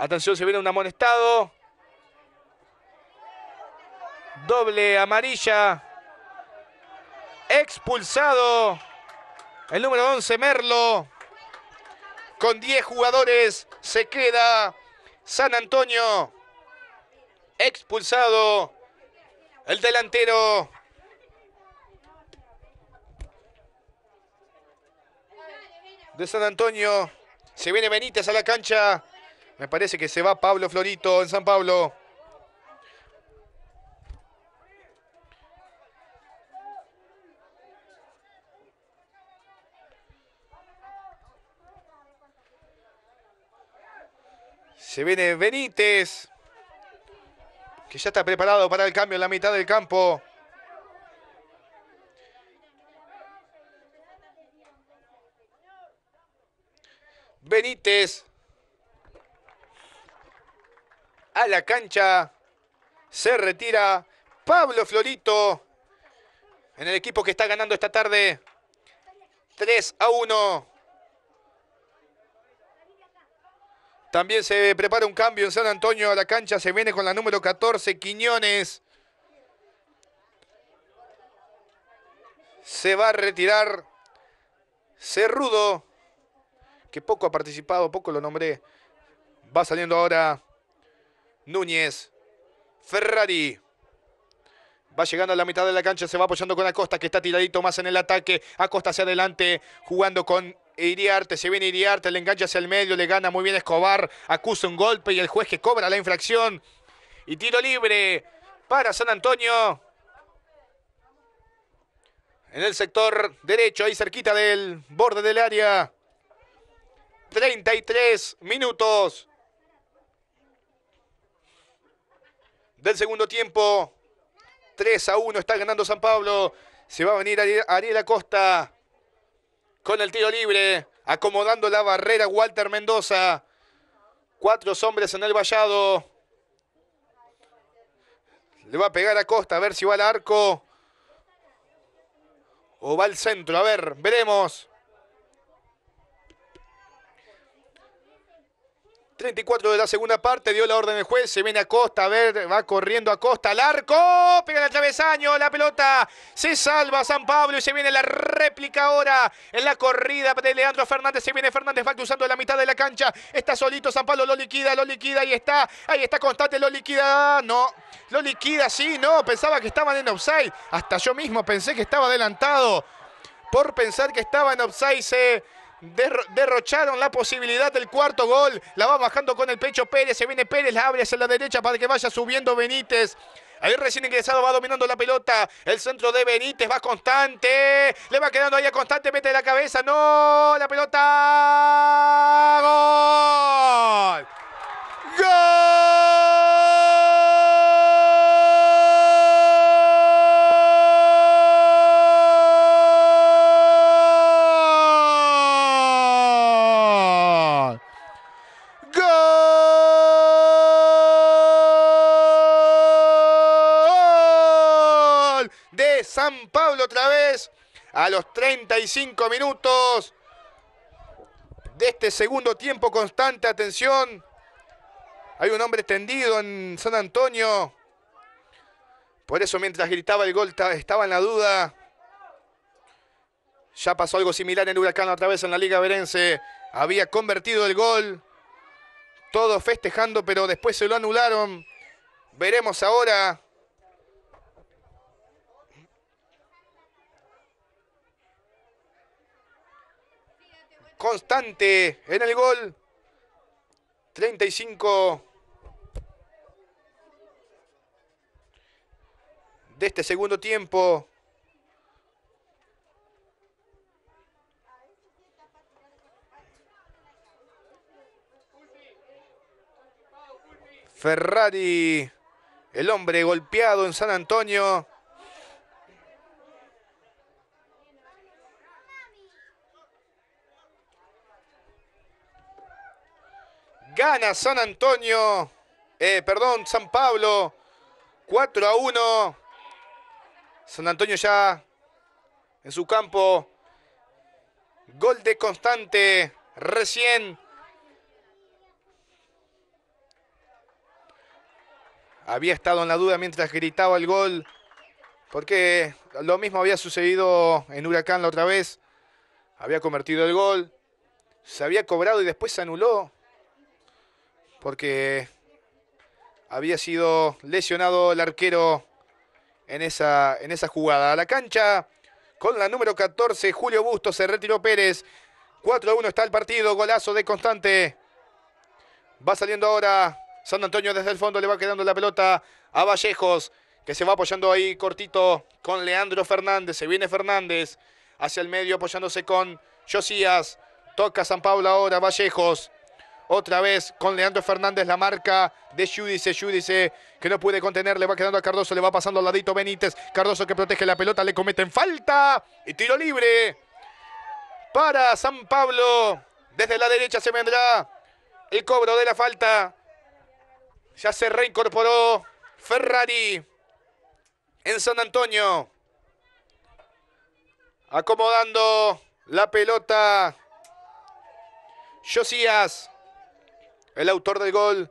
Atención, se viene un amonestado. Doble amarilla. Expulsado. El número 11, Merlo. Con 10 jugadores se queda San Antonio. Expulsado el delantero. De San Antonio. Se viene Benítez a la cancha. Me parece que se va Pablo Florito en San Pablo. Se viene Benítez, que ya está preparado para el cambio en la mitad del campo. Benítez a la cancha. Se retira Pablo Florito en el equipo que está ganando esta tarde. 3 a 1. También se prepara un cambio en San Antonio a la cancha. Se viene con la número 14, Quiñones. Se va a retirar Cerrudo, que poco ha participado, poco lo nombré. Va saliendo ahora Núñez. Ferrari. Va llegando a la mitad de la cancha, se va apoyando con Acosta, que está tiradito más en el ataque. Acosta hacia adelante, jugando con Iriarte. Se viene Iriarte, le engancha hacia el medio, le gana muy bien Escobar. Acusa un golpe y el juez que cobra la infracción. Y tiro libre para San Antonio. En el sector derecho, ahí cerquita del borde del área. 33 minutos. del segundo tiempo. 3 a 1 está ganando San Pablo. Se va a venir Ariel Acosta con el tiro libre, acomodando la barrera Walter Mendoza. Cuatro hombres en el vallado. Le va a pegar a Costa, a ver si va al arco. O va al centro, a ver, veremos. 34 de la segunda parte, dio la orden el juez, se viene a Costa, a ver, va corriendo a Costa, al arco, pega el travesaño, la pelota, se salva San Pablo y se viene la réplica ahora en la corrida de Leandro Fernández, se viene Fernández, va usando la mitad de la cancha, está solito San Pablo, lo liquida, lo liquida, ahí está, ahí está Constante, lo liquida, no, lo liquida, sí, no, pensaba que estaban en offside, hasta yo mismo pensé que estaba adelantado, por pensar que estaba en offside, se derrocharon la posibilidad del cuarto gol. La va bajando con el pecho Pérez. Se viene Pérez, la abre hacia la derecha para que vaya subiendo Benítez. Ahí recién ingresado va dominando la pelota. El centro de Benítez va constante. Le va quedando ahí a constante. Mete la cabeza. No, la pelota. Gol. Gol. Pablo otra vez a los 35 minutos de este segundo tiempo constante. Atención, hay un hombre tendido en San Antonio. Por eso mientras gritaba el gol estaba en la duda. Ya pasó algo similar en el Huracán otra vez en la Liga Verense. Había convertido el gol. Todos festejando, pero después se lo anularon. Veremos ahora constante en el gol. 35 de este segundo tiempo. Ferrari, el hombre golpeado en San Antonio. Gana San Antonio, eh, perdón, San Pablo, 4 a 1. San Antonio ya en su campo. Gol de Constante recién. Había estado en la duda mientras gritaba el gol. Porque lo mismo había sucedido en Huracán la otra vez. Había convertido el gol. Se había cobrado y después se anuló porque había sido lesionado el arquero en esa, en esa jugada. A la cancha con la número 14, Julio Busto, se retiró Pérez. 4 a 1 está el partido, golazo de Constante. Va saliendo ahora San Antonio desde el fondo, le va quedando la pelota a Vallejos, que se va apoyando ahí cortito con Leandro Fernández. Se viene Fernández hacia el medio apoyándose con Josías. Toca San Pablo ahora, Vallejos. Otra vez con Leandro Fernández la marca de Judice. Judice que no puede contener. Le va quedando a Cardoso. Le va pasando al ladito Benítez. Cardoso que protege la pelota. Le cometen falta. Y tiro libre para San Pablo. Desde la derecha se vendrá el cobro de la falta. Ya se reincorporó Ferrari en San Antonio. Acomodando la pelota. Josías el autor del gol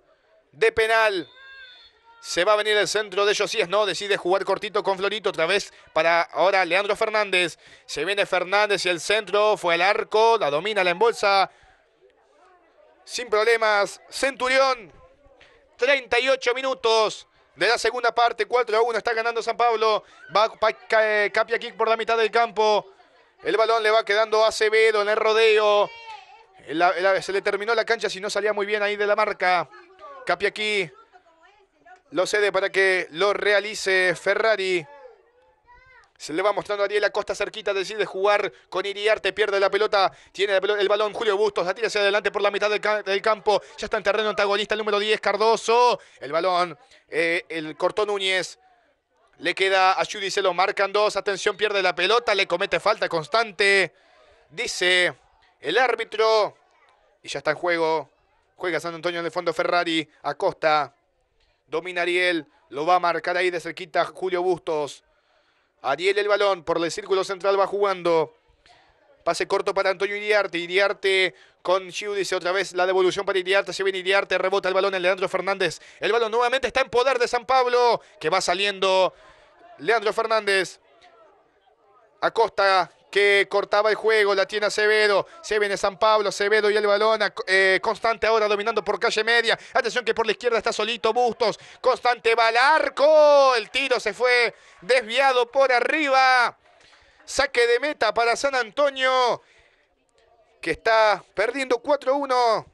de penal. Se va a venir el centro de ellos, es no, decide jugar cortito con Florito otra vez para ahora Leandro Fernández. Se viene Fernández y el centro fue el arco, la domina, la embolsa. Sin problemas, Centurión. 38 minutos de la segunda parte, 4 a 1, está ganando San Pablo. Va eh, Capia Kick por la mitad del campo. El balón le va quedando a Acevedo en el rodeo se le terminó la cancha si no salía muy bien ahí de la marca. aquí lo cede para que lo realice Ferrari. Se le va mostrando a Ariel Acosta cerquita, decide jugar con Iriarte, pierde la pelota, tiene el balón Julio Bustos, la tira hacia adelante por la mitad del, campo, ya está en terreno antagonista el número 10, Cardoso, el balón, eh, el cortó Núñez, le queda a Judy, se lo marcan dos, atención, pierde la pelota, le comete falta constante, dice... El árbitro. Y ya está en juego. Juega San Antonio en el fondo Ferrari. Acosta. Domina Ariel. Lo va a marcar ahí de cerquita Julio Bustos. Ariel el balón por el círculo central va jugando. Pase corto para Antonio Iriarte. Iriarte con Giudice otra vez la devolución para Iriarte. Se viene Iriarte, rebota el balón en Leandro Fernández. El balón nuevamente está en poder de San Pablo, que va saliendo. Leandro Fernández. Acosta que cortaba el juego, la tiene Acevedo, se viene San Pablo, Acevedo y el balón, eh, Constante ahora dominando por calle media, atención que por la izquierda está solito Bustos, Constante va al arco, el tiro se fue desviado por arriba, saque de meta para San Antonio, que está perdiendo 4-1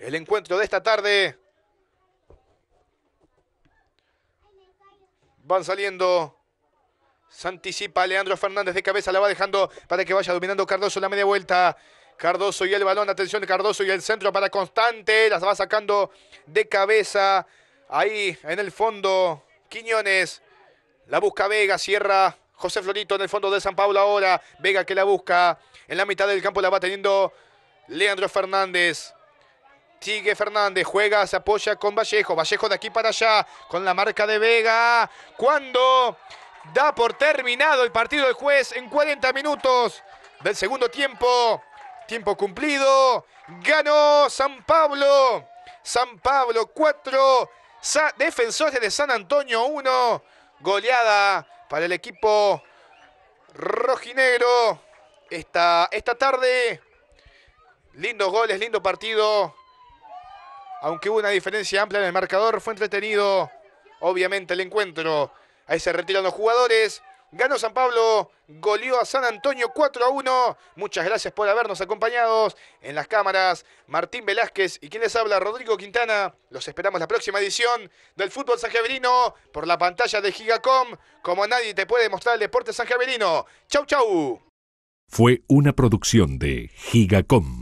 el encuentro de esta tarde. Van saliendo se anticipa Leandro Fernández de cabeza, la va dejando para que vaya dominando Cardoso la media vuelta. Cardoso y el balón, atención Cardoso y el centro para Constante, las va sacando de cabeza. Ahí en el fondo, Quiñones, la busca Vega, cierra José Florito en el fondo de San Pablo ahora. Vega que la busca. En la mitad del campo la va teniendo Leandro Fernández. Sigue Fernández, juega, se apoya con Vallejo. Vallejo de aquí para allá, con la marca de Vega. Cuando da por terminado el partido del juez en 40 minutos del segundo tiempo. Tiempo cumplido. Ganó San Pablo. San Pablo 4. Defensores de San Antonio 1. Goleada para el equipo rojinegro. Esta, esta tarde. Lindos goles, lindo partido. Aunque hubo una diferencia amplia en el marcador, fue entretenido. Obviamente el encuentro. Ahí se retiran los jugadores. Ganó San Pablo, goleó a San Antonio 4 a 1. Muchas gracias por habernos acompañado en las cámaras. Martín Velázquez y quien les habla, Rodrigo Quintana. Los esperamos la próxima edición del fútbol sanjaverino por la pantalla de Gigacom. Como nadie te puede mostrar el deporte sanjaverino. Chau, chau. Fue una producción de Gigacom.